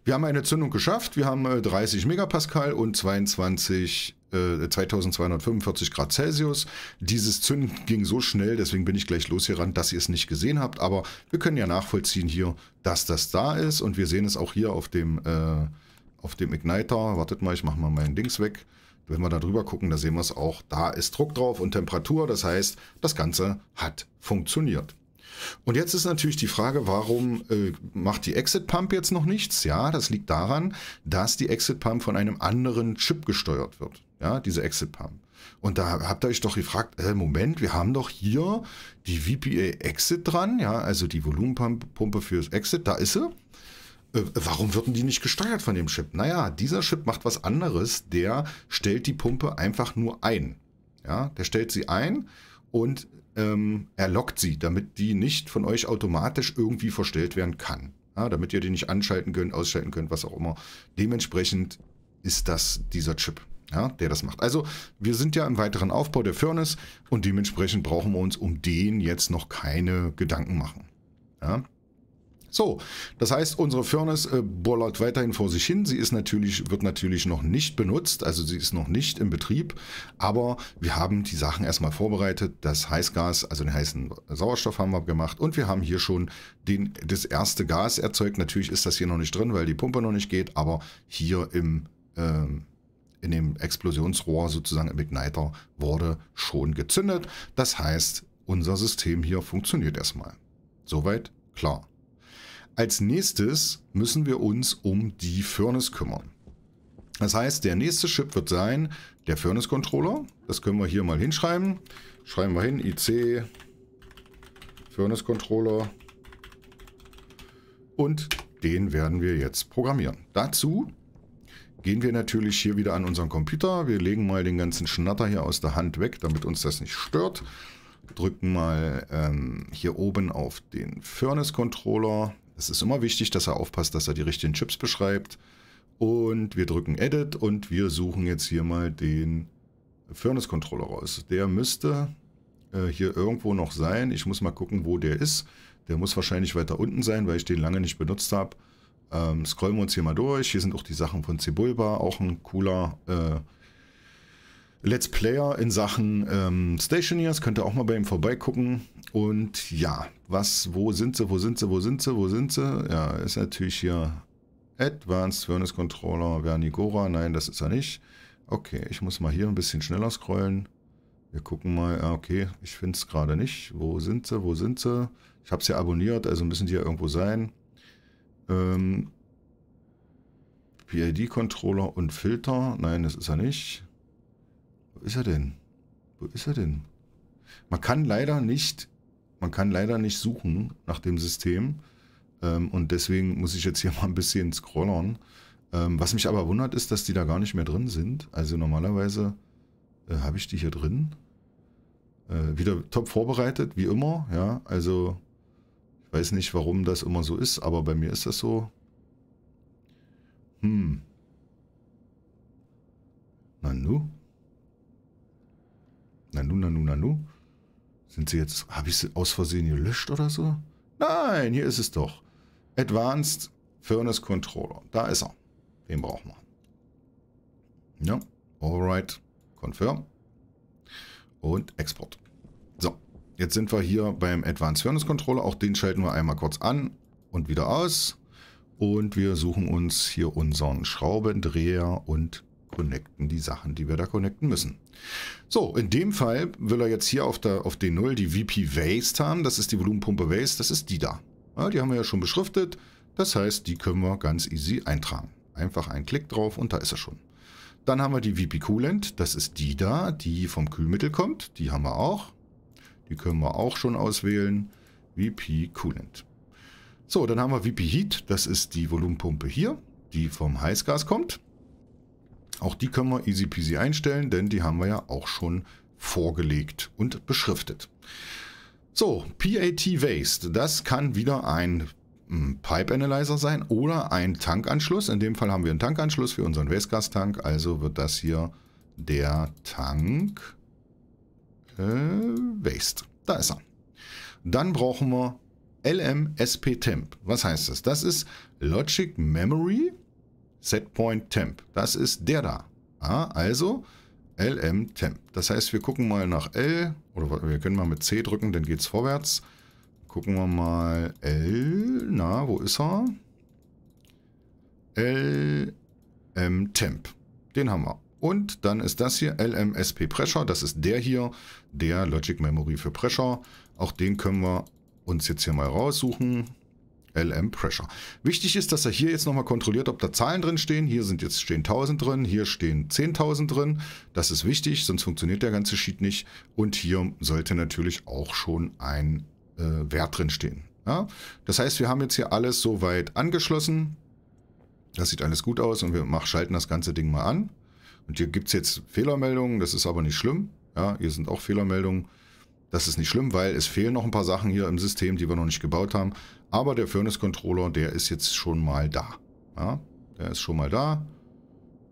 wir haben eine Zündung geschafft. Wir haben 30 äh, Megapascal und 22 2245 äh, Grad Celsius. Dieses Zünden ging so schnell, deswegen bin ich gleich los hier ran, dass ihr es nicht gesehen habt. Aber wir können ja nachvollziehen hier, dass das da ist. Und wir sehen es auch hier auf dem, äh, auf dem Igniter. Wartet mal, ich mache mal meinen Dings weg. Wenn wir da drüber gucken, da sehen wir es auch. Da ist Druck drauf und Temperatur. Das heißt, das Ganze hat funktioniert. Und jetzt ist natürlich die Frage, warum äh, macht die Exit Pump jetzt noch nichts? Ja, das liegt daran, dass die Exit Pump von einem anderen Chip gesteuert wird. Ja, diese Exit Pump. Und da habt ihr euch doch gefragt, äh, Moment, wir haben doch hier die VPA Exit dran, ja, also die Volumenpumpe fürs Exit, da ist sie. Äh, warum wird denn die nicht gesteuert von dem Chip? Naja, dieser Chip macht was anderes, der stellt die Pumpe einfach nur ein. Ja, der stellt sie ein und ähm, erlockt sie, damit die nicht von euch automatisch irgendwie verstellt werden kann. Ja, damit ihr die nicht anschalten könnt, ausschalten könnt, was auch immer. Dementsprechend ist das dieser Chip, ja, der das macht. Also wir sind ja im weiteren Aufbau der Furnace und dementsprechend brauchen wir uns um den jetzt noch keine Gedanken machen. Ja. So, das heißt, unsere Furnace äh, bollert weiterhin vor sich hin. Sie ist natürlich, wird natürlich noch nicht benutzt, also sie ist noch nicht im Betrieb, aber wir haben die Sachen erstmal vorbereitet. Das Heißgas, also den heißen Sauerstoff haben wir gemacht und wir haben hier schon den, das erste Gas erzeugt. Natürlich ist das hier noch nicht drin, weil die Pumpe noch nicht geht, aber hier im... Ähm, in dem Explosionsrohr sozusagen im Igniter wurde schon gezündet. Das heißt, unser System hier funktioniert erstmal. Soweit klar. Als nächstes müssen wir uns um die Furnace kümmern. Das heißt, der nächste Chip wird sein der Furnace Controller. Das können wir hier mal hinschreiben. Schreiben wir hin, IC Furnace Controller. Und den werden wir jetzt programmieren. Dazu gehen wir natürlich hier wieder an unseren Computer. Wir legen mal den ganzen Schnatter hier aus der Hand weg, damit uns das nicht stört. Drücken mal ähm, hier oben auf den Furnace Controller. Es ist immer wichtig, dass er aufpasst, dass er die richtigen Chips beschreibt. Und wir drücken Edit und wir suchen jetzt hier mal den Furnace Controller raus. Der müsste äh, hier irgendwo noch sein. Ich muss mal gucken, wo der ist. Der muss wahrscheinlich weiter unten sein, weil ich den lange nicht benutzt habe. Ähm, scrollen wir uns hier mal durch. Hier sind auch die Sachen von Cebulba, auch ein cooler äh, Let's Player in Sachen ähm, Stationers. Könnt ihr auch mal bei ihm vorbeigucken. Und ja, was, wo sind sie, wo sind sie, wo sind sie, wo sind sie? Ja, ist natürlich hier Advanced Furnace Controller Vernigora. Nein, das ist er nicht. Okay, ich muss mal hier ein bisschen schneller scrollen. Wir gucken mal. Ah, okay, ich finde es gerade nicht. Wo sind sie, wo sind sie? Ich habe es ja abonniert, also müssen die ja irgendwo sein. Ähm, PID-Controller und Filter. Nein, das ist er nicht ist er denn? Wo ist er denn? Man kann leider nicht, man kann leider nicht suchen nach dem System. Ähm, und deswegen muss ich jetzt hier *laughs* mal ein bisschen scrollern. Ähm, was mich aber wundert, ist, dass die da gar nicht mehr drin sind. Also normalerweise äh, habe ich die hier drin. Äh, wieder top vorbereitet, wie immer. Ja, also ich weiß nicht, warum das immer so ist, aber bei mir ist das so. Hm. Nanu? Nanu, nanu, nanu. Sind sie jetzt... Habe ich sie aus Versehen gelöscht oder so? Nein, hier ist es doch. Advanced Furnace Controller. Da ist er. Den brauchen wir. Ja, alright. Confirm. Und Export. So, jetzt sind wir hier beim Advanced Furnace Controller. Auch den schalten wir einmal kurz an und wieder aus. Und wir suchen uns hier unseren Schraubendreher und connecten die Sachen, die wir da connecten müssen. So, in dem Fall will er jetzt hier auf, der, auf D0 die VP Waste haben. Das ist die Volumenpumpe Waste, das ist die da. Ja, die haben wir ja schon beschriftet. Das heißt, die können wir ganz easy eintragen. Einfach einen Klick drauf und da ist er schon. Dann haben wir die VP Coolant, das ist die da, die vom Kühlmittel kommt. Die haben wir auch. Die können wir auch schon auswählen. VP Coolant. So, dann haben wir VP Heat, das ist die Volumenpumpe hier, die vom Heißgas kommt. Auch die können wir easy peasy einstellen, denn die haben wir ja auch schon vorgelegt und beschriftet. So, PAT Waste, das kann wieder ein hm, Pipe Analyzer sein oder ein Tankanschluss. In dem Fall haben wir einen Tankanschluss für unseren Wastegas-Tank, also wird das hier der Tank äh, Waste. Da ist er. Dann brauchen wir LMSP Temp. Was heißt das? Das ist Logic Memory Setpoint Temp. Das ist der da. Ah, also LM Temp. Das heißt, wir gucken mal nach L. Oder wir können mal mit C drücken, dann geht es vorwärts. Gucken wir mal L. Na, wo ist er? LM Temp. Den haben wir. Und dann ist das hier LMSP Pressure. Das ist der hier, der Logic Memory für Pressure. Auch den können wir uns jetzt hier mal raussuchen. LM Pressure. Wichtig ist, dass er hier jetzt nochmal kontrolliert, ob da Zahlen drin stehen. Hier sind jetzt stehen 1000 drin, hier stehen 10.000 drin. Das ist wichtig, sonst funktioniert der ganze Sheet nicht. Und hier sollte natürlich auch schon ein äh, Wert drin stehen. Ja? Das heißt, wir haben jetzt hier alles soweit angeschlossen. Das sieht alles gut aus und wir mach, schalten das ganze Ding mal an. Und hier gibt es jetzt Fehlermeldungen, das ist aber nicht schlimm. Ja, hier sind auch Fehlermeldungen. Das ist nicht schlimm, weil es fehlen noch ein paar Sachen hier im System, die wir noch nicht gebaut haben. Aber der Furnace Controller, der ist jetzt schon mal da. Ja, der ist schon mal da.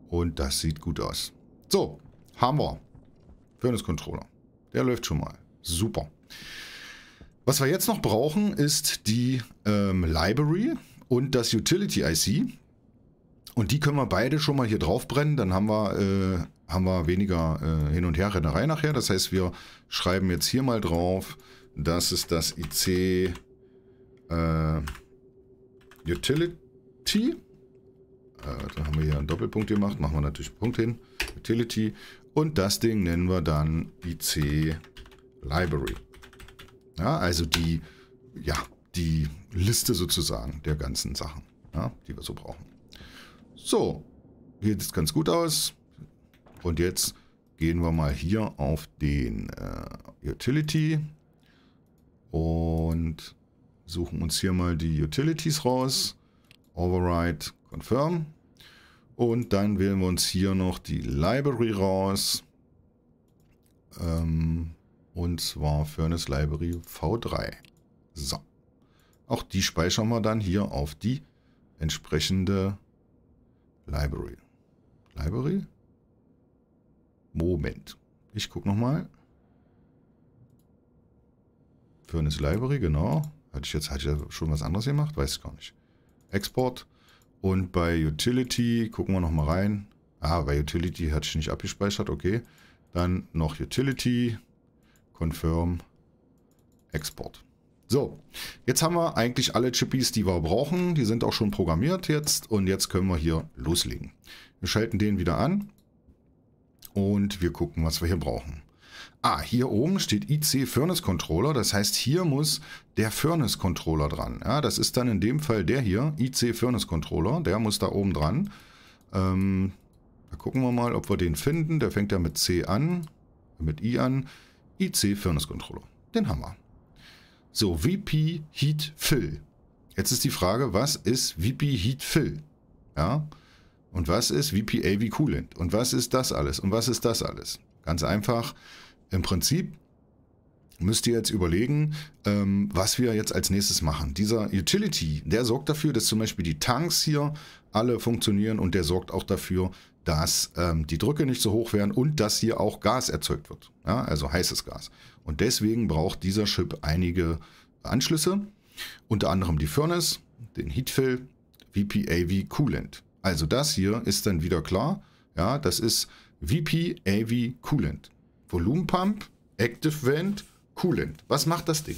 Und das sieht gut aus. So, haben wir. Furnace Controller. Der läuft schon mal. Super. Was wir jetzt noch brauchen, ist die ähm, Library und das Utility IC. Und die können wir beide schon mal hier drauf brennen. Dann haben wir, äh, haben wir weniger äh, Hin- und Herrennerei nachher. Das heißt, wir schreiben jetzt hier mal drauf, dass es das IC äh, Utility. Äh, da haben wir hier einen Doppelpunkt gemacht. Machen wir natürlich einen Punkt hin. Utility. Und das Ding nennen wir dann IC Library. Ja, also die, ja, die Liste sozusagen der ganzen Sachen, ja, die wir so brauchen. So, hier sieht es ganz gut aus. Und jetzt gehen wir mal hier auf den äh, Utility und suchen uns hier mal die Utilities raus. Override, Confirm. Und dann wählen wir uns hier noch die Library raus. Ähm, und zwar Furnace Library V3. So. Auch die speichern wir dann hier auf die entsprechende Library. Library? Moment. Ich gucke nochmal. Furnace Library, genau. Hatte ich jetzt hatte ich schon was anderes gemacht? Weiß ich gar nicht. Export. Und bei Utility gucken wir nochmal rein. Ah, bei Utility hatte ich nicht abgespeichert. Okay. Dann noch Utility. Confirm. Export. So, jetzt haben wir eigentlich alle Chippies, die wir brauchen. Die sind auch schon programmiert jetzt und jetzt können wir hier loslegen. Wir schalten den wieder an und wir gucken, was wir hier brauchen. Ah, hier oben steht IC Furnace Controller, das heißt hier muss der Furnace Controller dran. Ja, das ist dann in dem Fall der hier, IC Furnace Controller, der muss da oben dran. Ähm, da gucken wir mal, ob wir den finden. Der fängt ja mit C an, mit I an. IC Furnace Controller, den haben wir. So, VP Heat Fill. Jetzt ist die Frage, was ist VP Heat Fill? Ja, und was ist VP AV Coolant? Und was ist das alles? Und was ist das alles? Ganz einfach, im Prinzip müsst ihr jetzt überlegen, ähm, was wir jetzt als nächstes machen. Dieser Utility, der sorgt dafür, dass zum Beispiel die Tanks hier alle funktionieren und der sorgt auch dafür, dass ähm, die Drücke nicht so hoch werden und dass hier auch Gas erzeugt wird, ja, also heißes Gas. Und deswegen braucht dieser Chip einige Anschlüsse, unter anderem die Furnace, den Heatfill, VPAV Coolant. Also das hier ist dann wieder klar, ja, das ist VPAV Coolant. Volumenpump, Active Vent, Coolant. Was macht das Ding?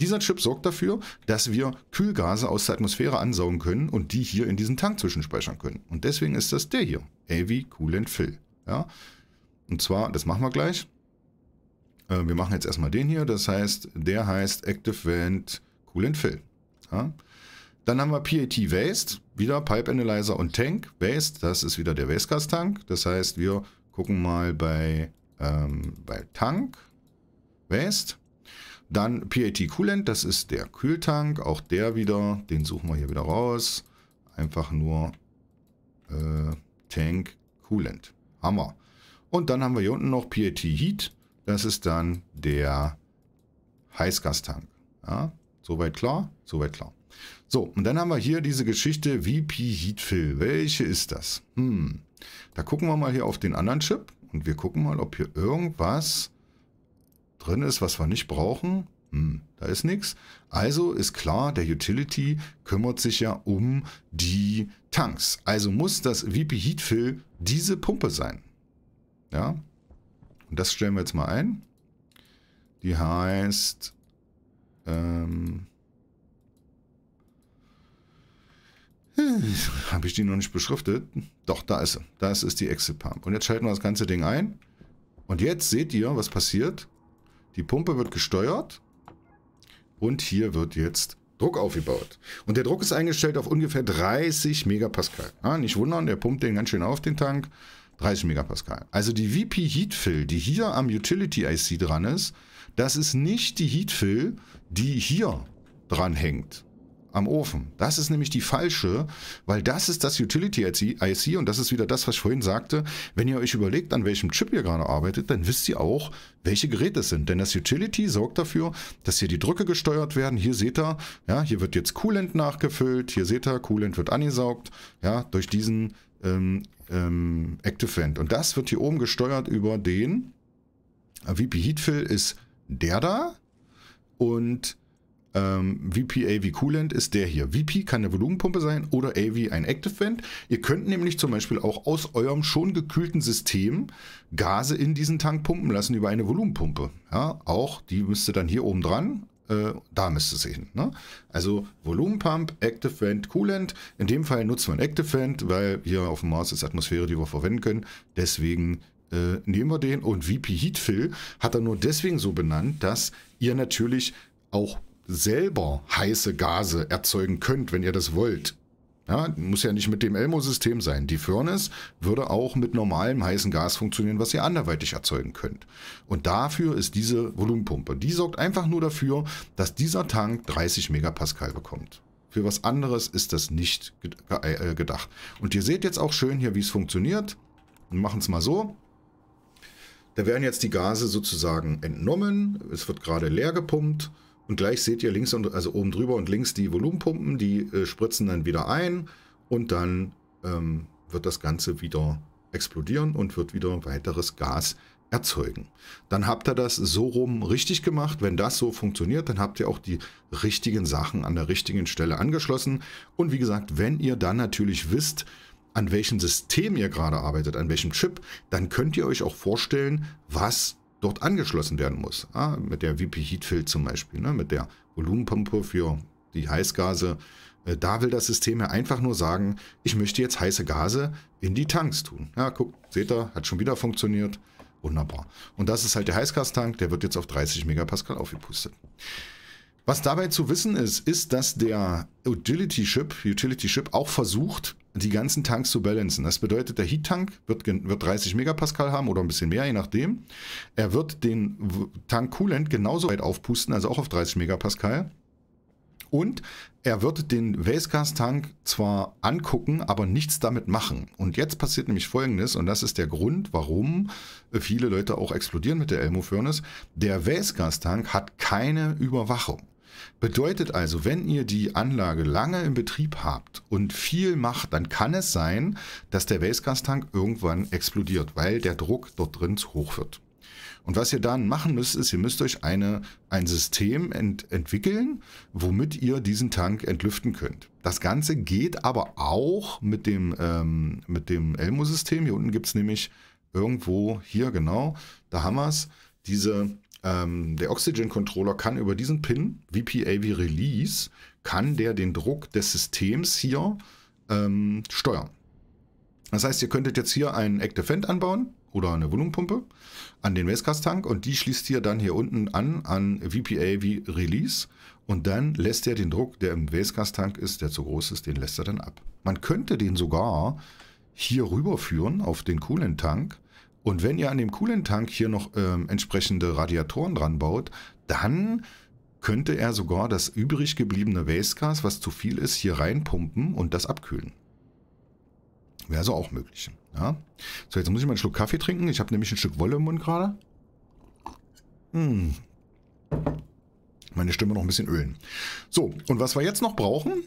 Dieser Chip sorgt dafür, dass wir Kühlgase aus der Atmosphäre ansaugen können und die hier in diesen Tank zwischenspeichern können. Und deswegen ist das der hier, AV Coolant Fill. Ja? Und zwar, das machen wir gleich. Äh, wir machen jetzt erstmal den hier, das heißt, der heißt Active Vent Coolant Fill. Ja? Dann haben wir PAT Waste, wieder Pipe Analyzer und Tank. Waste, das ist wieder der Waste Gas Tank. Das heißt, wir gucken mal bei ähm, bei Tank, West. Dann PAT Coolant, das ist der Kühltank, auch der wieder, den suchen wir hier wieder raus. Einfach nur äh, Tank Coolant. Hammer. Und dann haben wir hier unten noch PAT Heat, das ist dann der Heißgastank. Ja, soweit klar, soweit klar. So, und dann haben wir hier diese Geschichte VP Heat Fill. Welche ist das? Hm. Da gucken wir mal hier auf den anderen Chip. Und wir gucken mal, ob hier irgendwas drin ist, was wir nicht brauchen. Hm, da ist nichts. Also ist klar, der Utility kümmert sich ja um die Tanks. Also muss das VP Heat Fill diese Pumpe sein. Ja. Und das stellen wir jetzt mal ein. Die heißt ähm, Hm, Habe ich die noch nicht beschriftet? Doch, da ist sie. Das ist die Exit Pump. Und jetzt schalten wir das ganze Ding ein. Und jetzt seht ihr, was passiert. Die Pumpe wird gesteuert. Und hier wird jetzt Druck aufgebaut. Und der Druck ist eingestellt auf ungefähr 30 Megapascal. Ah, nicht wundern, der pumpt den ganz schön auf den Tank. 30 Megapascal. Also die VP Heat Fill, die hier am Utility IC dran ist, das ist nicht die Heat Fill, die hier dran hängt am Ofen. Das ist nämlich die falsche, weil das ist das Utility IC und das ist wieder das, was ich vorhin sagte. Wenn ihr euch überlegt, an welchem Chip ihr gerade arbeitet, dann wisst ihr auch, welche Geräte es sind. Denn das Utility sorgt dafür, dass hier die Drücke gesteuert werden. Hier seht ihr, ja, hier wird jetzt Coolant nachgefüllt. Hier seht ihr, Coolant wird angesaugt, ja, durch diesen ähm, ähm, Active Vent. Und das wird hier oben gesteuert über den äh, VP Heatfill ist der da und ähm, AV Coolant ist der hier. VP kann eine Volumenpumpe sein oder AV ein Active Vent. Ihr könnt nämlich zum Beispiel auch aus eurem schon gekühlten System Gase in diesen Tank pumpen lassen über eine Volumenpumpe. Ja, auch die müsste dann hier oben dran. Äh, da müsste es sehen. Ne? Also Volumenpump, Active Vent, Coolant. In dem Fall nutzen wir ein Active Vent, weil hier auf dem Mars ist Atmosphäre, die wir verwenden können. Deswegen äh, nehmen wir den. Und VP Heat Fill hat er nur deswegen so benannt, dass ihr natürlich auch selber heiße Gase erzeugen könnt, wenn ihr das wollt. Ja, muss ja nicht mit dem Elmo-System sein. Die Furnace würde auch mit normalem heißen Gas funktionieren, was ihr anderweitig erzeugen könnt. Und dafür ist diese Volumenpumpe. Die sorgt einfach nur dafür, dass dieser Tank 30 Megapascal bekommt. Für was anderes ist das nicht äh, gedacht. Und ihr seht jetzt auch schön hier, wie es funktioniert. Wir machen es mal so. Da werden jetzt die Gase sozusagen entnommen. Es wird gerade leer gepumpt. Und gleich seht ihr links und also oben drüber und links die Volumenpumpen, die äh, spritzen dann wieder ein und dann ähm, wird das Ganze wieder explodieren und wird wieder weiteres Gas erzeugen. Dann habt ihr das so rum richtig gemacht. Wenn das so funktioniert, dann habt ihr auch die richtigen Sachen an der richtigen Stelle angeschlossen. Und wie gesagt, wenn ihr dann natürlich wisst, an welchem System ihr gerade arbeitet, an welchem Chip, dann könnt ihr euch auch vorstellen, was dort angeschlossen werden muss. Ah, mit der VP Heat Fill zum Beispiel, ne? mit der Volumenpumpe für die Heißgase. Äh, da will das System ja einfach nur sagen, ich möchte jetzt heiße Gase in die Tanks tun. Ja, guckt, seht ihr, hat schon wieder funktioniert. Wunderbar. Und das ist halt der Heißgastank, der wird jetzt auf 30 Megapascal aufgepustet. Was dabei zu wissen ist, ist, dass der Utility Ship, Utility Ship auch versucht, die ganzen Tanks zu balancen. Das bedeutet, der Heat-Tank wird, wird 30 Megapascal haben oder ein bisschen mehr, je nachdem. Er wird den Tank Coolant genauso weit aufpusten, also auch auf 30 Megapascal. Und er wird den Wastegas-Tank zwar angucken, aber nichts damit machen. Und jetzt passiert nämlich Folgendes, und das ist der Grund, warum viele Leute auch explodieren mit der Elmo-Furnace. Der Wastegas-Tank hat keine Überwachung. Bedeutet also, wenn ihr die Anlage lange im Betrieb habt und viel macht, dann kann es sein, dass der wastegas irgendwann explodiert, weil der Druck dort drin zu hoch wird. Und was ihr dann machen müsst, ist, ihr müsst euch eine, ein System ent entwickeln, womit ihr diesen Tank entlüften könnt. Das Ganze geht aber auch mit dem, ähm, mit dem Elmo-System. Hier unten gibt es nämlich irgendwo, hier genau, da haben wir es, diese ähm, der Oxygen Controller kann über diesen Pin, VPAV Release, kann der den Druck des Systems hier ähm, steuern. Das heißt, ihr könntet jetzt hier einen Active Vent anbauen oder eine Volumenpumpe an den Wastecast-Tank und die schließt ihr dann hier unten an an VPAV Release und dann lässt er den Druck, der im Wastecast-Tank ist, der zu groß ist, den lässt er dann ab. Man könnte den sogar hier rüberführen auf den Coolant-Tank und wenn ihr an dem Coolant-Tank hier noch ähm, entsprechende Radiatoren dran baut, dann könnte er sogar das übrig gebliebene Wastegas, was zu viel ist, hier reinpumpen und das abkühlen. Wäre also auch möglich. Ja. So, jetzt muss ich mal einen Schluck Kaffee trinken. Ich habe nämlich ein Stück Wolle im Mund gerade. Hm. Meine Stimme noch ein bisschen ölen. So, und was wir jetzt noch brauchen,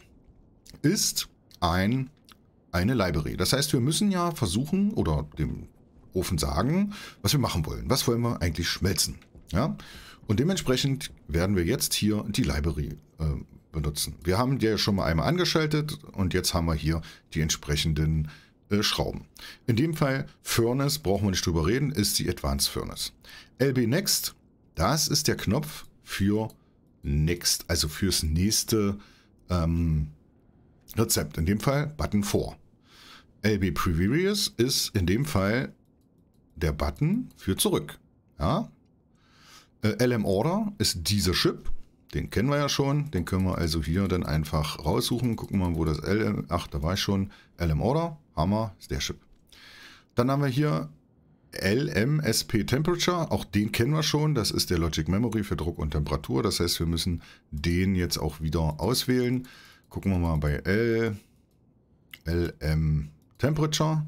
ist ein, eine Library. Das heißt, wir müssen ja versuchen, oder dem Ofen sagen, was wir machen wollen. Was wollen wir eigentlich schmelzen? Ja? Und dementsprechend werden wir jetzt hier die Library äh, benutzen. Wir haben die ja schon mal einmal angeschaltet und jetzt haben wir hier die entsprechenden äh, Schrauben. In dem Fall Furnace, brauchen wir nicht drüber reden, ist die Advanced Furnace. LB Next, das ist der Knopf für Next, also fürs nächste ähm, Rezept. In dem Fall Button 4. LB Previous ist in dem Fall der Button für zurück. Ja? Äh, LM Order ist dieser Chip. Den kennen wir ja schon. Den können wir also hier dann einfach raussuchen. Gucken wir mal, wo das LM... Ach, da war ich schon. LM Order. Hammer. Ist der Chip. Dann haben wir hier LMSP Temperature, auch den kennen wir schon, das ist der Logic Memory für Druck und Temperatur, das heißt wir müssen den jetzt auch wieder auswählen. Gucken wir mal bei L, LM Temperature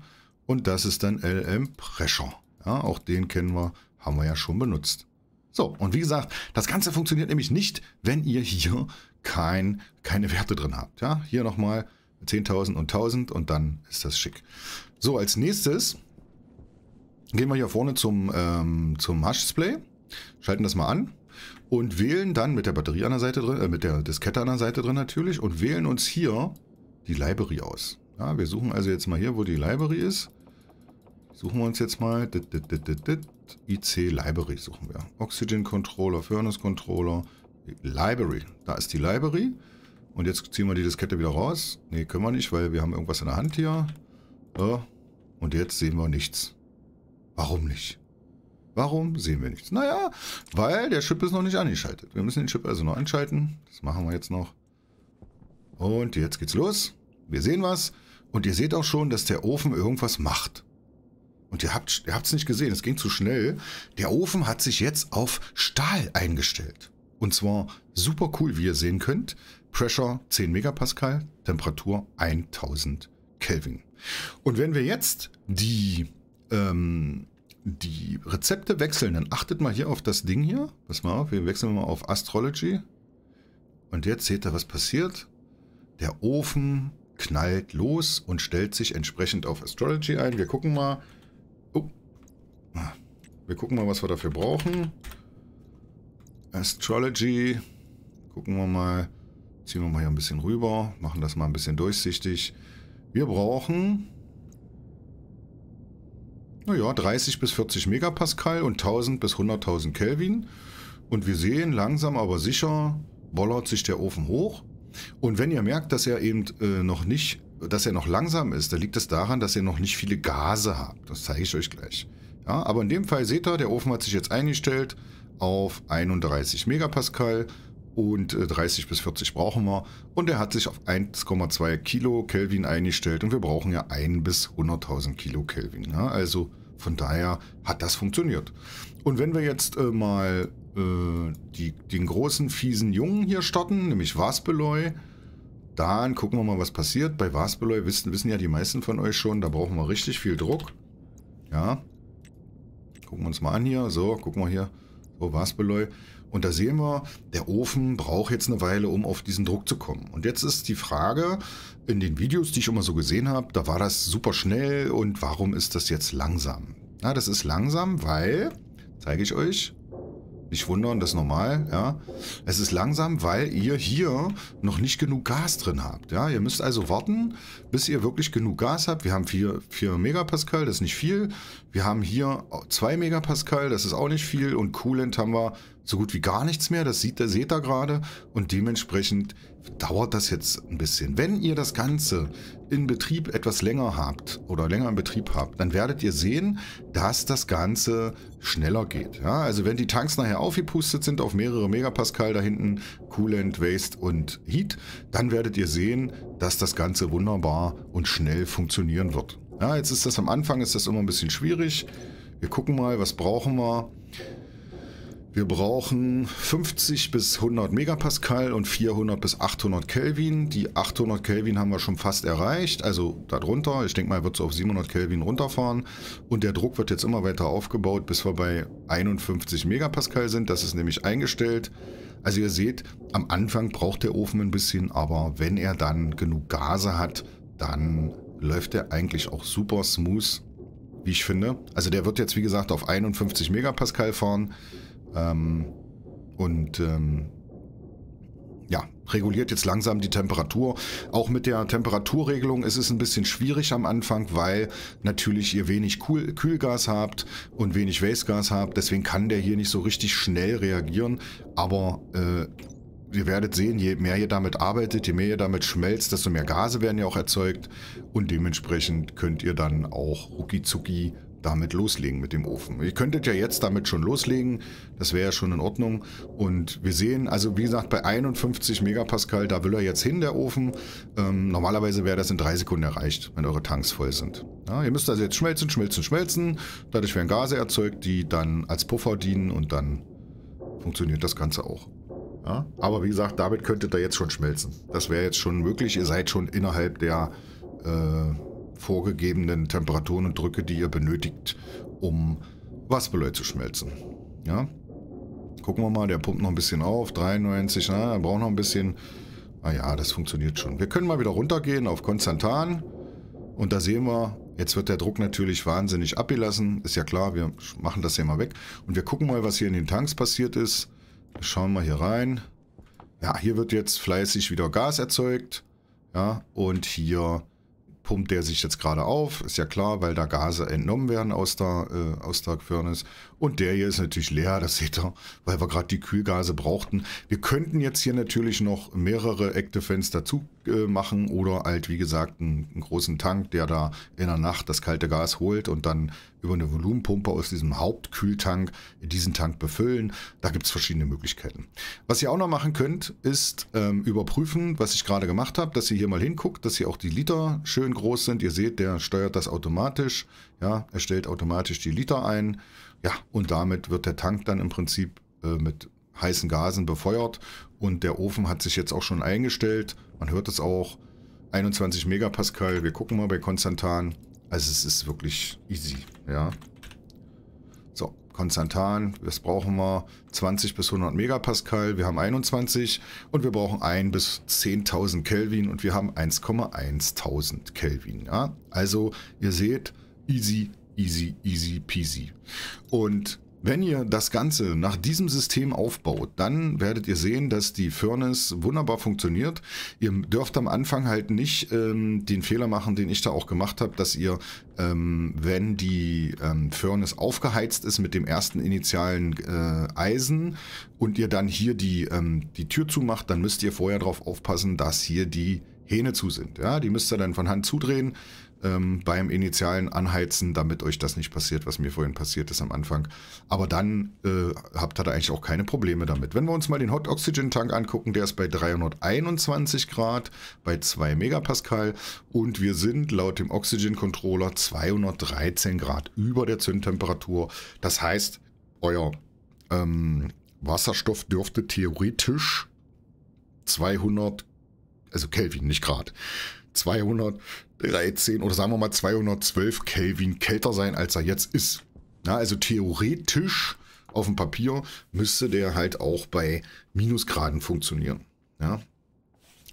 und das ist dann LM Pressure. Ja, auch den kennen wir, haben wir ja schon benutzt. So, und wie gesagt, das Ganze funktioniert nämlich nicht, wenn ihr hier kein, keine Werte drin habt. Ja, hier nochmal 10.000 und 1.000 und dann ist das schick. So, als nächstes gehen wir hier vorne zum, ähm, zum Hash-Display, schalten das mal an und wählen dann mit der Batterie an der Seite drin, äh, mit der Diskette an der Seite drin natürlich und wählen uns hier die Library aus. Ja, wir suchen also jetzt mal hier, wo die Library ist Suchen wir uns jetzt mal. IC Library suchen wir. Oxygen Controller, Furnace Controller, Library. Da ist die Library. Und jetzt ziehen wir die Diskette wieder raus. Ne, können wir nicht, weil wir haben irgendwas in der Hand hier. Und jetzt sehen wir nichts. Warum nicht? Warum sehen wir nichts? Naja, weil der Chip ist noch nicht angeschaltet. Wir müssen den Chip also noch anschalten. Das machen wir jetzt noch. Und jetzt geht's los. Wir sehen was. Und ihr seht auch schon, dass der Ofen irgendwas macht. Und ihr habt ihr nicht gesehen, es ging zu schnell. Der Ofen hat sich jetzt auf Stahl eingestellt. Und zwar super cool, wie ihr sehen könnt. Pressure 10 Megapascal, Temperatur 1000 Kelvin. Und wenn wir jetzt die, ähm, die Rezepte wechseln, dann achtet mal hier auf das Ding hier. Pass mal auf, wir wechseln mal auf Astrology. Und jetzt seht ihr, was passiert. Der Ofen knallt los und stellt sich entsprechend auf Astrology ein. Wir gucken mal. Wir gucken mal, was wir dafür brauchen. Astrology. Gucken wir mal. Ziehen wir mal hier ein bisschen rüber. Machen das mal ein bisschen durchsichtig. Wir brauchen... Naja, 30 bis 40 Megapascal und 1000 bis 100.000 Kelvin. Und wir sehen langsam aber sicher, bollert sich der Ofen hoch. Und wenn ihr merkt, dass er eben äh, noch nicht, dass er noch langsam ist, dann liegt es das daran, dass ihr noch nicht viele Gase habt. Das zeige ich euch gleich. Ja, aber in dem Fall seht ihr, der Ofen hat sich jetzt eingestellt auf 31 Megapascal und 30 äh, bis 40 brauchen wir. Und er hat sich auf 1,2 Kilo Kelvin eingestellt und wir brauchen ja 1 bis 100.000 Kilo Kelvin. Ja, also von daher hat das funktioniert. Und wenn wir jetzt äh, mal äh, die, den großen fiesen Jungen hier starten, nämlich Waspeloy, dann gucken wir mal, was passiert. Bei Waspeloy wissen, wissen ja die meisten von euch schon, da brauchen wir richtig viel Druck. Ja, gucken wir uns mal an hier. So, gucken wir hier. So, Wasbeläu. Und da sehen wir, der Ofen braucht jetzt eine Weile, um auf diesen Druck zu kommen. Und jetzt ist die Frage, in den Videos, die ich immer so gesehen habe, da war das super schnell und warum ist das jetzt langsam? Na, das ist langsam, weil, zeige ich euch, nicht wundern, das ist normal, ja. Es ist langsam, weil ihr hier noch nicht genug Gas drin habt, ja. Ihr müsst also warten, bis ihr wirklich genug Gas habt. Wir haben 4, 4 Megapascal, das ist nicht viel. Wir haben hier 2 Megapascal, das ist auch nicht viel. Und Coolant haben wir so gut wie gar nichts mehr. Das sieht, seht ihr gerade. Und dementsprechend dauert das jetzt ein bisschen. Wenn ihr das Ganze in Betrieb etwas länger habt oder länger im Betrieb habt, dann werdet ihr sehen, dass das Ganze schneller geht. Ja, also wenn die Tanks nachher aufgepustet sind auf mehrere Megapascal da hinten, Coolant, Waste und Heat, dann werdet ihr sehen, dass das Ganze wunderbar und schnell funktionieren wird. Ja, jetzt ist das am Anfang, ist das immer ein bisschen schwierig. Wir gucken mal, was brauchen wir. Wir brauchen 50 bis 100 Megapascal und 400 bis 800 Kelvin. Die 800 Kelvin haben wir schon fast erreicht, also darunter. Ich denke mal, wird es auf 700 Kelvin runterfahren. Und der Druck wird jetzt immer weiter aufgebaut, bis wir bei 51 Megapascal sind. Das ist nämlich eingestellt. Also ihr seht, am Anfang braucht der Ofen ein bisschen, aber wenn er dann genug Gase hat, dann läuft er eigentlich auch super smooth, wie ich finde. Also der wird jetzt, wie gesagt, auf 51 Megapascal fahren. Ähm, und ähm, ja, reguliert jetzt langsam die Temperatur. Auch mit der Temperaturregelung ist es ein bisschen schwierig am Anfang, weil natürlich ihr wenig Kühl Kühlgas habt und wenig Wastegas habt. Deswegen kann der hier nicht so richtig schnell reagieren. Aber äh, ihr werdet sehen, je mehr ihr damit arbeitet, je mehr ihr damit schmelzt, desto mehr Gase werden ja auch erzeugt. Und dementsprechend könnt ihr dann auch rucki zucki damit loslegen mit dem Ofen. Ihr könntet ja jetzt damit schon loslegen, das wäre ja schon in Ordnung. Und wir sehen, also wie gesagt, bei 51 Megapascal, da will er jetzt hin, der Ofen. Ähm, normalerweise wäre das in drei Sekunden erreicht, wenn eure Tanks voll sind. Ja, ihr müsst also jetzt schmelzen, schmelzen, schmelzen. Dadurch werden Gase erzeugt, die dann als Puffer dienen und dann funktioniert das Ganze auch. Ja, aber wie gesagt, damit könntet ihr jetzt schon schmelzen. Das wäre jetzt schon möglich. Ihr seid schon innerhalb der... Äh, vorgegebenen Temperaturen und Drücke, die ihr benötigt, um Wasserballon zu schmelzen. Ja? Gucken wir mal, der pumpt noch ein bisschen auf, 93, na, er braucht noch ein bisschen. Ah ja, das funktioniert schon. Wir können mal wieder runtergehen auf Konstantan und da sehen wir, jetzt wird der Druck natürlich wahnsinnig abgelassen. Ist ja klar, wir machen das hier mal weg. Und wir gucken mal, was hier in den Tanks passiert ist. Wir Schauen mal hier rein. Ja, hier wird jetzt fleißig wieder Gas erzeugt. Ja, und hier pumpt der sich jetzt gerade auf, ist ja klar, weil da Gase entnommen werden aus der, äh, aus der Furnace. Und der hier ist natürlich leer, das seht ihr, weil wir gerade die Kühlgase brauchten. Wir könnten jetzt hier natürlich noch mehrere Active Fans dazu äh, machen oder halt, wie gesagt, einen, einen, großen Tank, der da in der Nacht das kalte Gas holt und dann über eine Volumenpumpe aus diesem Hauptkühltank diesen Tank befüllen. Da gibt es verschiedene Möglichkeiten. Was ihr auch noch machen könnt, ist ähm, überprüfen, was ich gerade gemacht habe, dass ihr hier mal hinguckt, dass hier auch die Liter schön groß sind. Ihr seht, der steuert das automatisch. Ja, er stellt automatisch die Liter ein. Ja, und damit wird der Tank dann im Prinzip äh, mit heißen Gasen befeuert und der Ofen hat sich jetzt auch schon eingestellt. Man hört es auch. 21 Megapascal. Wir gucken mal bei Konstantan. Also es ist wirklich easy, ja. So, Konstantan, was brauchen wir? 20 bis 100 Megapascal, wir haben 21 und wir brauchen 1 bis 10.000 Kelvin und wir haben 1,1.000 Kelvin, ja. Also ihr seht, easy, easy, easy peasy. Und wenn ihr das Ganze nach diesem System aufbaut, dann werdet ihr sehen, dass die Furnace wunderbar funktioniert. Ihr dürft am Anfang halt nicht ähm, den Fehler machen, den ich da auch gemacht habe, dass ihr, ähm, wenn die ähm, Furnace aufgeheizt ist mit dem ersten initialen äh, Eisen und ihr dann hier die, ähm, die Tür zumacht, dann müsst ihr vorher darauf aufpassen, dass hier die Hähne zu sind. Ja, die müsst ihr dann von Hand zudrehen ähm, beim initialen Anheizen, damit euch das nicht passiert, was mir vorhin passiert ist am Anfang. Aber dann äh, habt ihr da eigentlich auch keine Probleme damit. Wenn wir uns mal den Hot Oxygen Tank angucken, der ist bei 321 Grad, bei 2 Megapascal und wir sind laut dem Oxygen Controller 213 Grad über der Zündtemperatur. Das heißt, euer ähm, Wasserstoff dürfte theoretisch 200, also Kelvin, nicht Grad, 200 13 oder sagen wir mal 212 Kelvin kälter sein, als er jetzt ist. Ja, also theoretisch auf dem Papier müsste der halt auch bei Minusgraden funktionieren. Ja?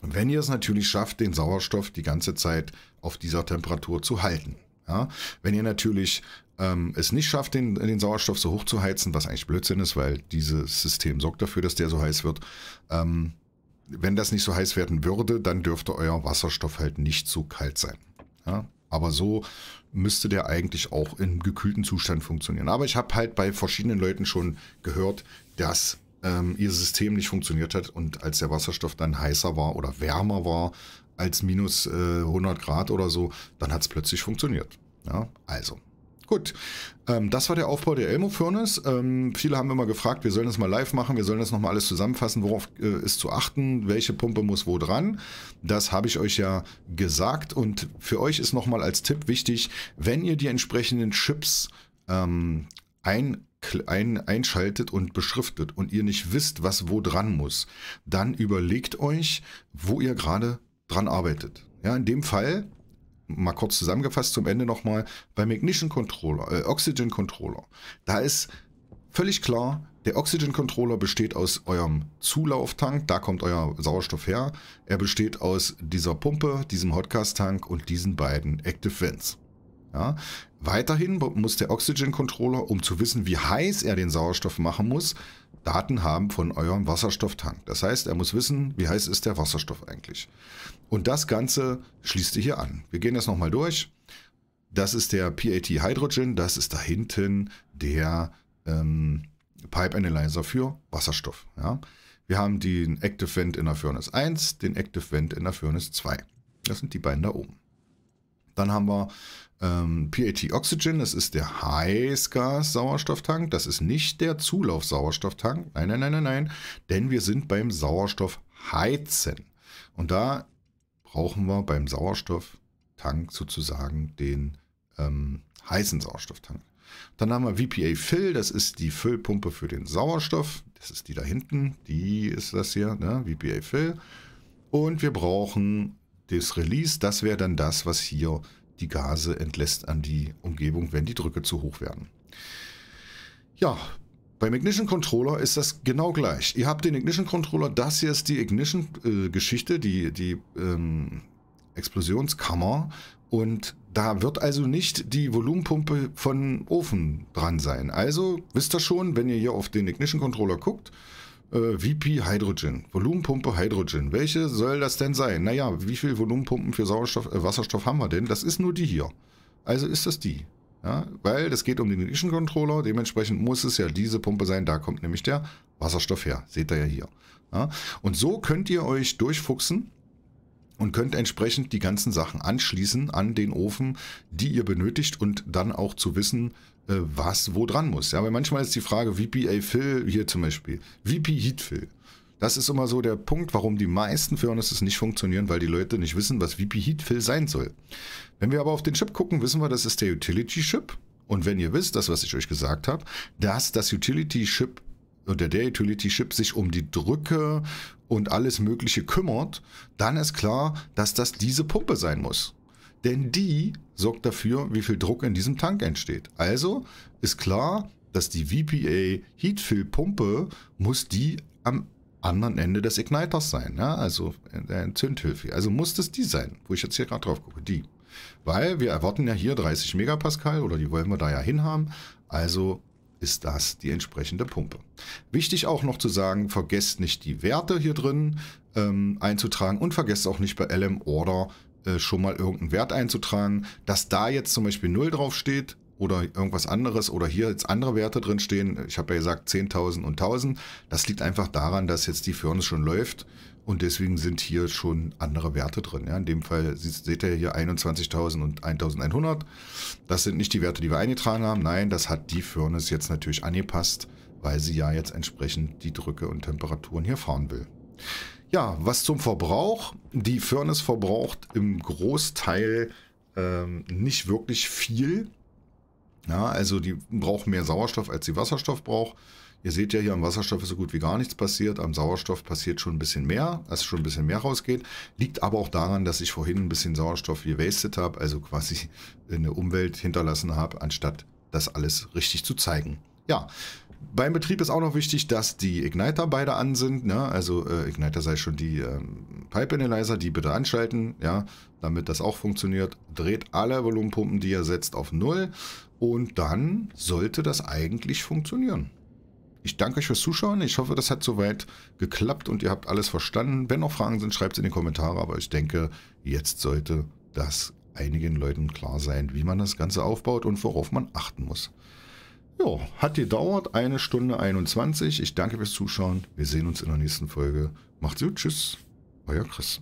Wenn ihr es natürlich schafft, den Sauerstoff die ganze Zeit auf dieser Temperatur zu halten. Ja? Wenn ihr natürlich ähm, es nicht schafft, den, den, Sauerstoff so hoch zu heizen, was eigentlich Blödsinn ist, weil dieses System sorgt dafür, dass der so heiß wird, ähm, wenn das nicht so heiß werden würde, dann dürfte euer Wasserstoff halt nicht so kalt sein. Ja? Aber so müsste der eigentlich auch im gekühlten Zustand funktionieren. Aber ich habe halt bei verschiedenen Leuten schon gehört, dass ähm, ihr System nicht funktioniert hat und als der Wasserstoff dann heißer war oder wärmer war als minus äh, 100 Grad oder so, dann hat es plötzlich funktioniert. Ja? Also Gut, ähm, das war der Aufbau der Elmo-Furnace. Ähm, viele haben immer gefragt, wir sollen das mal live machen, wir sollen das nochmal alles zusammenfassen, worauf äh, ist zu achten, welche Pumpe muss wo dran. Das habe ich euch ja gesagt und für euch ist nochmal als Tipp wichtig, wenn ihr die entsprechenden Chips ähm, ein ein, einschaltet und beschriftet und ihr nicht wisst, was wo dran muss, dann überlegt euch, wo ihr gerade dran arbeitet. Ja, in dem Fall mal kurz zusammengefasst zum Ende nochmal, beim Ignition Controller, äh, Oxygen Controller, da ist völlig klar, der Oxygen Controller besteht aus eurem Zulauftank, da kommt euer Sauerstoff her. Er besteht aus dieser Pumpe, diesem Hotgas-Tank und diesen beiden Active Vents. Ja? Weiterhin muss der Oxygen Controller, um zu wissen, wie heiß er den Sauerstoff machen muss, Daten haben von eurem Wasserstofftank. Das heißt, er muss wissen, wie heiß ist der Wasserstoff eigentlich. Und das Ganze schließt sich hier an. Wir gehen das nochmal durch. Das ist der PAT Hydrogen, das ist da hinten der ähm, Pipe Analyzer für Wasserstoff. Ja. Wir haben den Active Vent in der Furnace 1, den Active Vent in der Furnace 2. Das sind die beiden da oben. Dann haben wir ähm, PAT Oxygen, das ist der Heißgas-Sauerstofftank. Das ist nicht der Zulauf-Sauerstofftank. Nein, nein, nein, nein, nein. Denn wir sind beim Sauerstoffheizen. Und da brauchen wir beim Sauerstofftank sozusagen den ähm, heißen Sauerstofftank. Dann haben wir VPA Fill, das ist die Füllpumpe für den Sauerstoff. Das ist die da hinten, die ist das hier, ne? VPA Fill. Und wir brauchen das Release, das wäre dann das, was hier die Gase entlässt an die Umgebung, wenn die Drücke zu hoch werden. Ja, beim Ignition Controller ist das genau gleich. Ihr habt den Ignition Controller, das hier ist die Ignition-Geschichte, äh, die, die ähm, Explosionskammer. Und da wird also nicht die Volumenpumpe von Ofen dran sein. Also wisst ihr schon, wenn ihr hier auf den Ignition Controller guckt, äh, VP Hydrogen, Volumenpumpe Hydrogen. Welche soll das denn sein? Naja, wie viele Volumenpumpen für Sauerstoff, äh, Wasserstoff haben wir denn? Das ist nur die hier. Also ist das die. Ja, weil es geht um den Ignition Controller, dementsprechend muss es ja diese Pumpe sein, da kommt nämlich der Wasserstoff her, seht ihr ja hier. Ja, und so könnt ihr euch durchfuchsen und könnt entsprechend die ganzen Sachen anschließen an den Ofen, die ihr benötigt und dann auch zu wissen, äh, was wo dran muss. Ja, weil manchmal ist die Frage VPA Fill hier zum Beispiel, VP Heat Fill. Das ist immer so der Punkt, warum die meisten Furnaces nicht funktionieren, weil die Leute nicht wissen, was VP Heat Fill sein soll. Wenn wir aber auf den Chip gucken, wissen wir, das ist der Utility Chip. Und wenn ihr wisst, das, was ich euch gesagt habe, dass das Utility Chip oder der Utility Chip sich um die Drücke und alles Mögliche kümmert, dann ist klar, dass das diese Pumpe sein muss. Denn die sorgt dafür, wie viel Druck in diesem Tank entsteht. Also ist klar, dass die VPA Heat Fill Pumpe muss die am anderen Ende des Igniters sein, ja? also äh, der Zündhilfe. Also muss das die sein, wo ich jetzt hier gerade drauf gucke, die. Weil wir erwarten ja hier 30 Megapascal oder die wollen wir da ja hinhaben, also ist das die entsprechende Pumpe. Wichtig auch noch zu sagen, vergesst nicht die Werte hier drin ähm, einzutragen und vergesst auch nicht bei LM Order äh, schon mal irgendeinen Wert einzutragen. Dass da jetzt zum Beispiel 0 drauf steht, oder irgendwas anderes oder hier jetzt andere Werte drin stehen. Ich habe ja gesagt 10.000 und 1.000. Das liegt einfach daran, dass jetzt die Furnace schon läuft und deswegen sind hier schon andere Werte drin. Ja, in dem Fall seht ihr hier 21.000 und 1.100. Das sind nicht die Werte, die wir eingetragen haben. Nein, das hat die Firnis jetzt natürlich angepasst, weil sie ja jetzt entsprechend die Drücke und Temperaturen hier fahren will. Ja, was zum Verbrauch. Die Firnis verbraucht im Großteil ähm, nicht wirklich viel. Ja, also die brauchen mehr Sauerstoff, als sie Wasserstoff braucht. Ihr seht ja hier, am Wasserstoff ist so gut wie gar nichts passiert. Am Sauerstoff passiert schon ein bisschen mehr, als schon ein bisschen mehr rausgeht. Liegt aber auch daran, dass ich vorhin ein bisschen Sauerstoff gewastet habe, also quasi in der Umwelt hinterlassen habe, anstatt das alles richtig zu zeigen. Ja, beim Betrieb ist auch noch wichtig, dass die Igniter beide an sind. Ne? Also äh, Igniter sei schon die ähm, Pipe Analyzer, die bitte anschalten, ja, damit das auch funktioniert. Dreht alle Volumenpumpen, die ihr setzt, auf Null. Und dann sollte das eigentlich funktionieren. Ich danke euch fürs Zuschauen. Ich hoffe, das hat soweit geklappt und ihr habt alles verstanden. Wenn noch Fragen sind, schreibt es in die Kommentare. Aber ich denke, jetzt sollte das einigen Leuten klar sein, wie man das Ganze aufbaut und worauf man achten muss. Ja, hat gedauert. Eine Stunde 21. Ich danke fürs Zuschauen. Wir sehen uns in der nächsten Folge. Macht's gut. Tschüss. Euer Chris.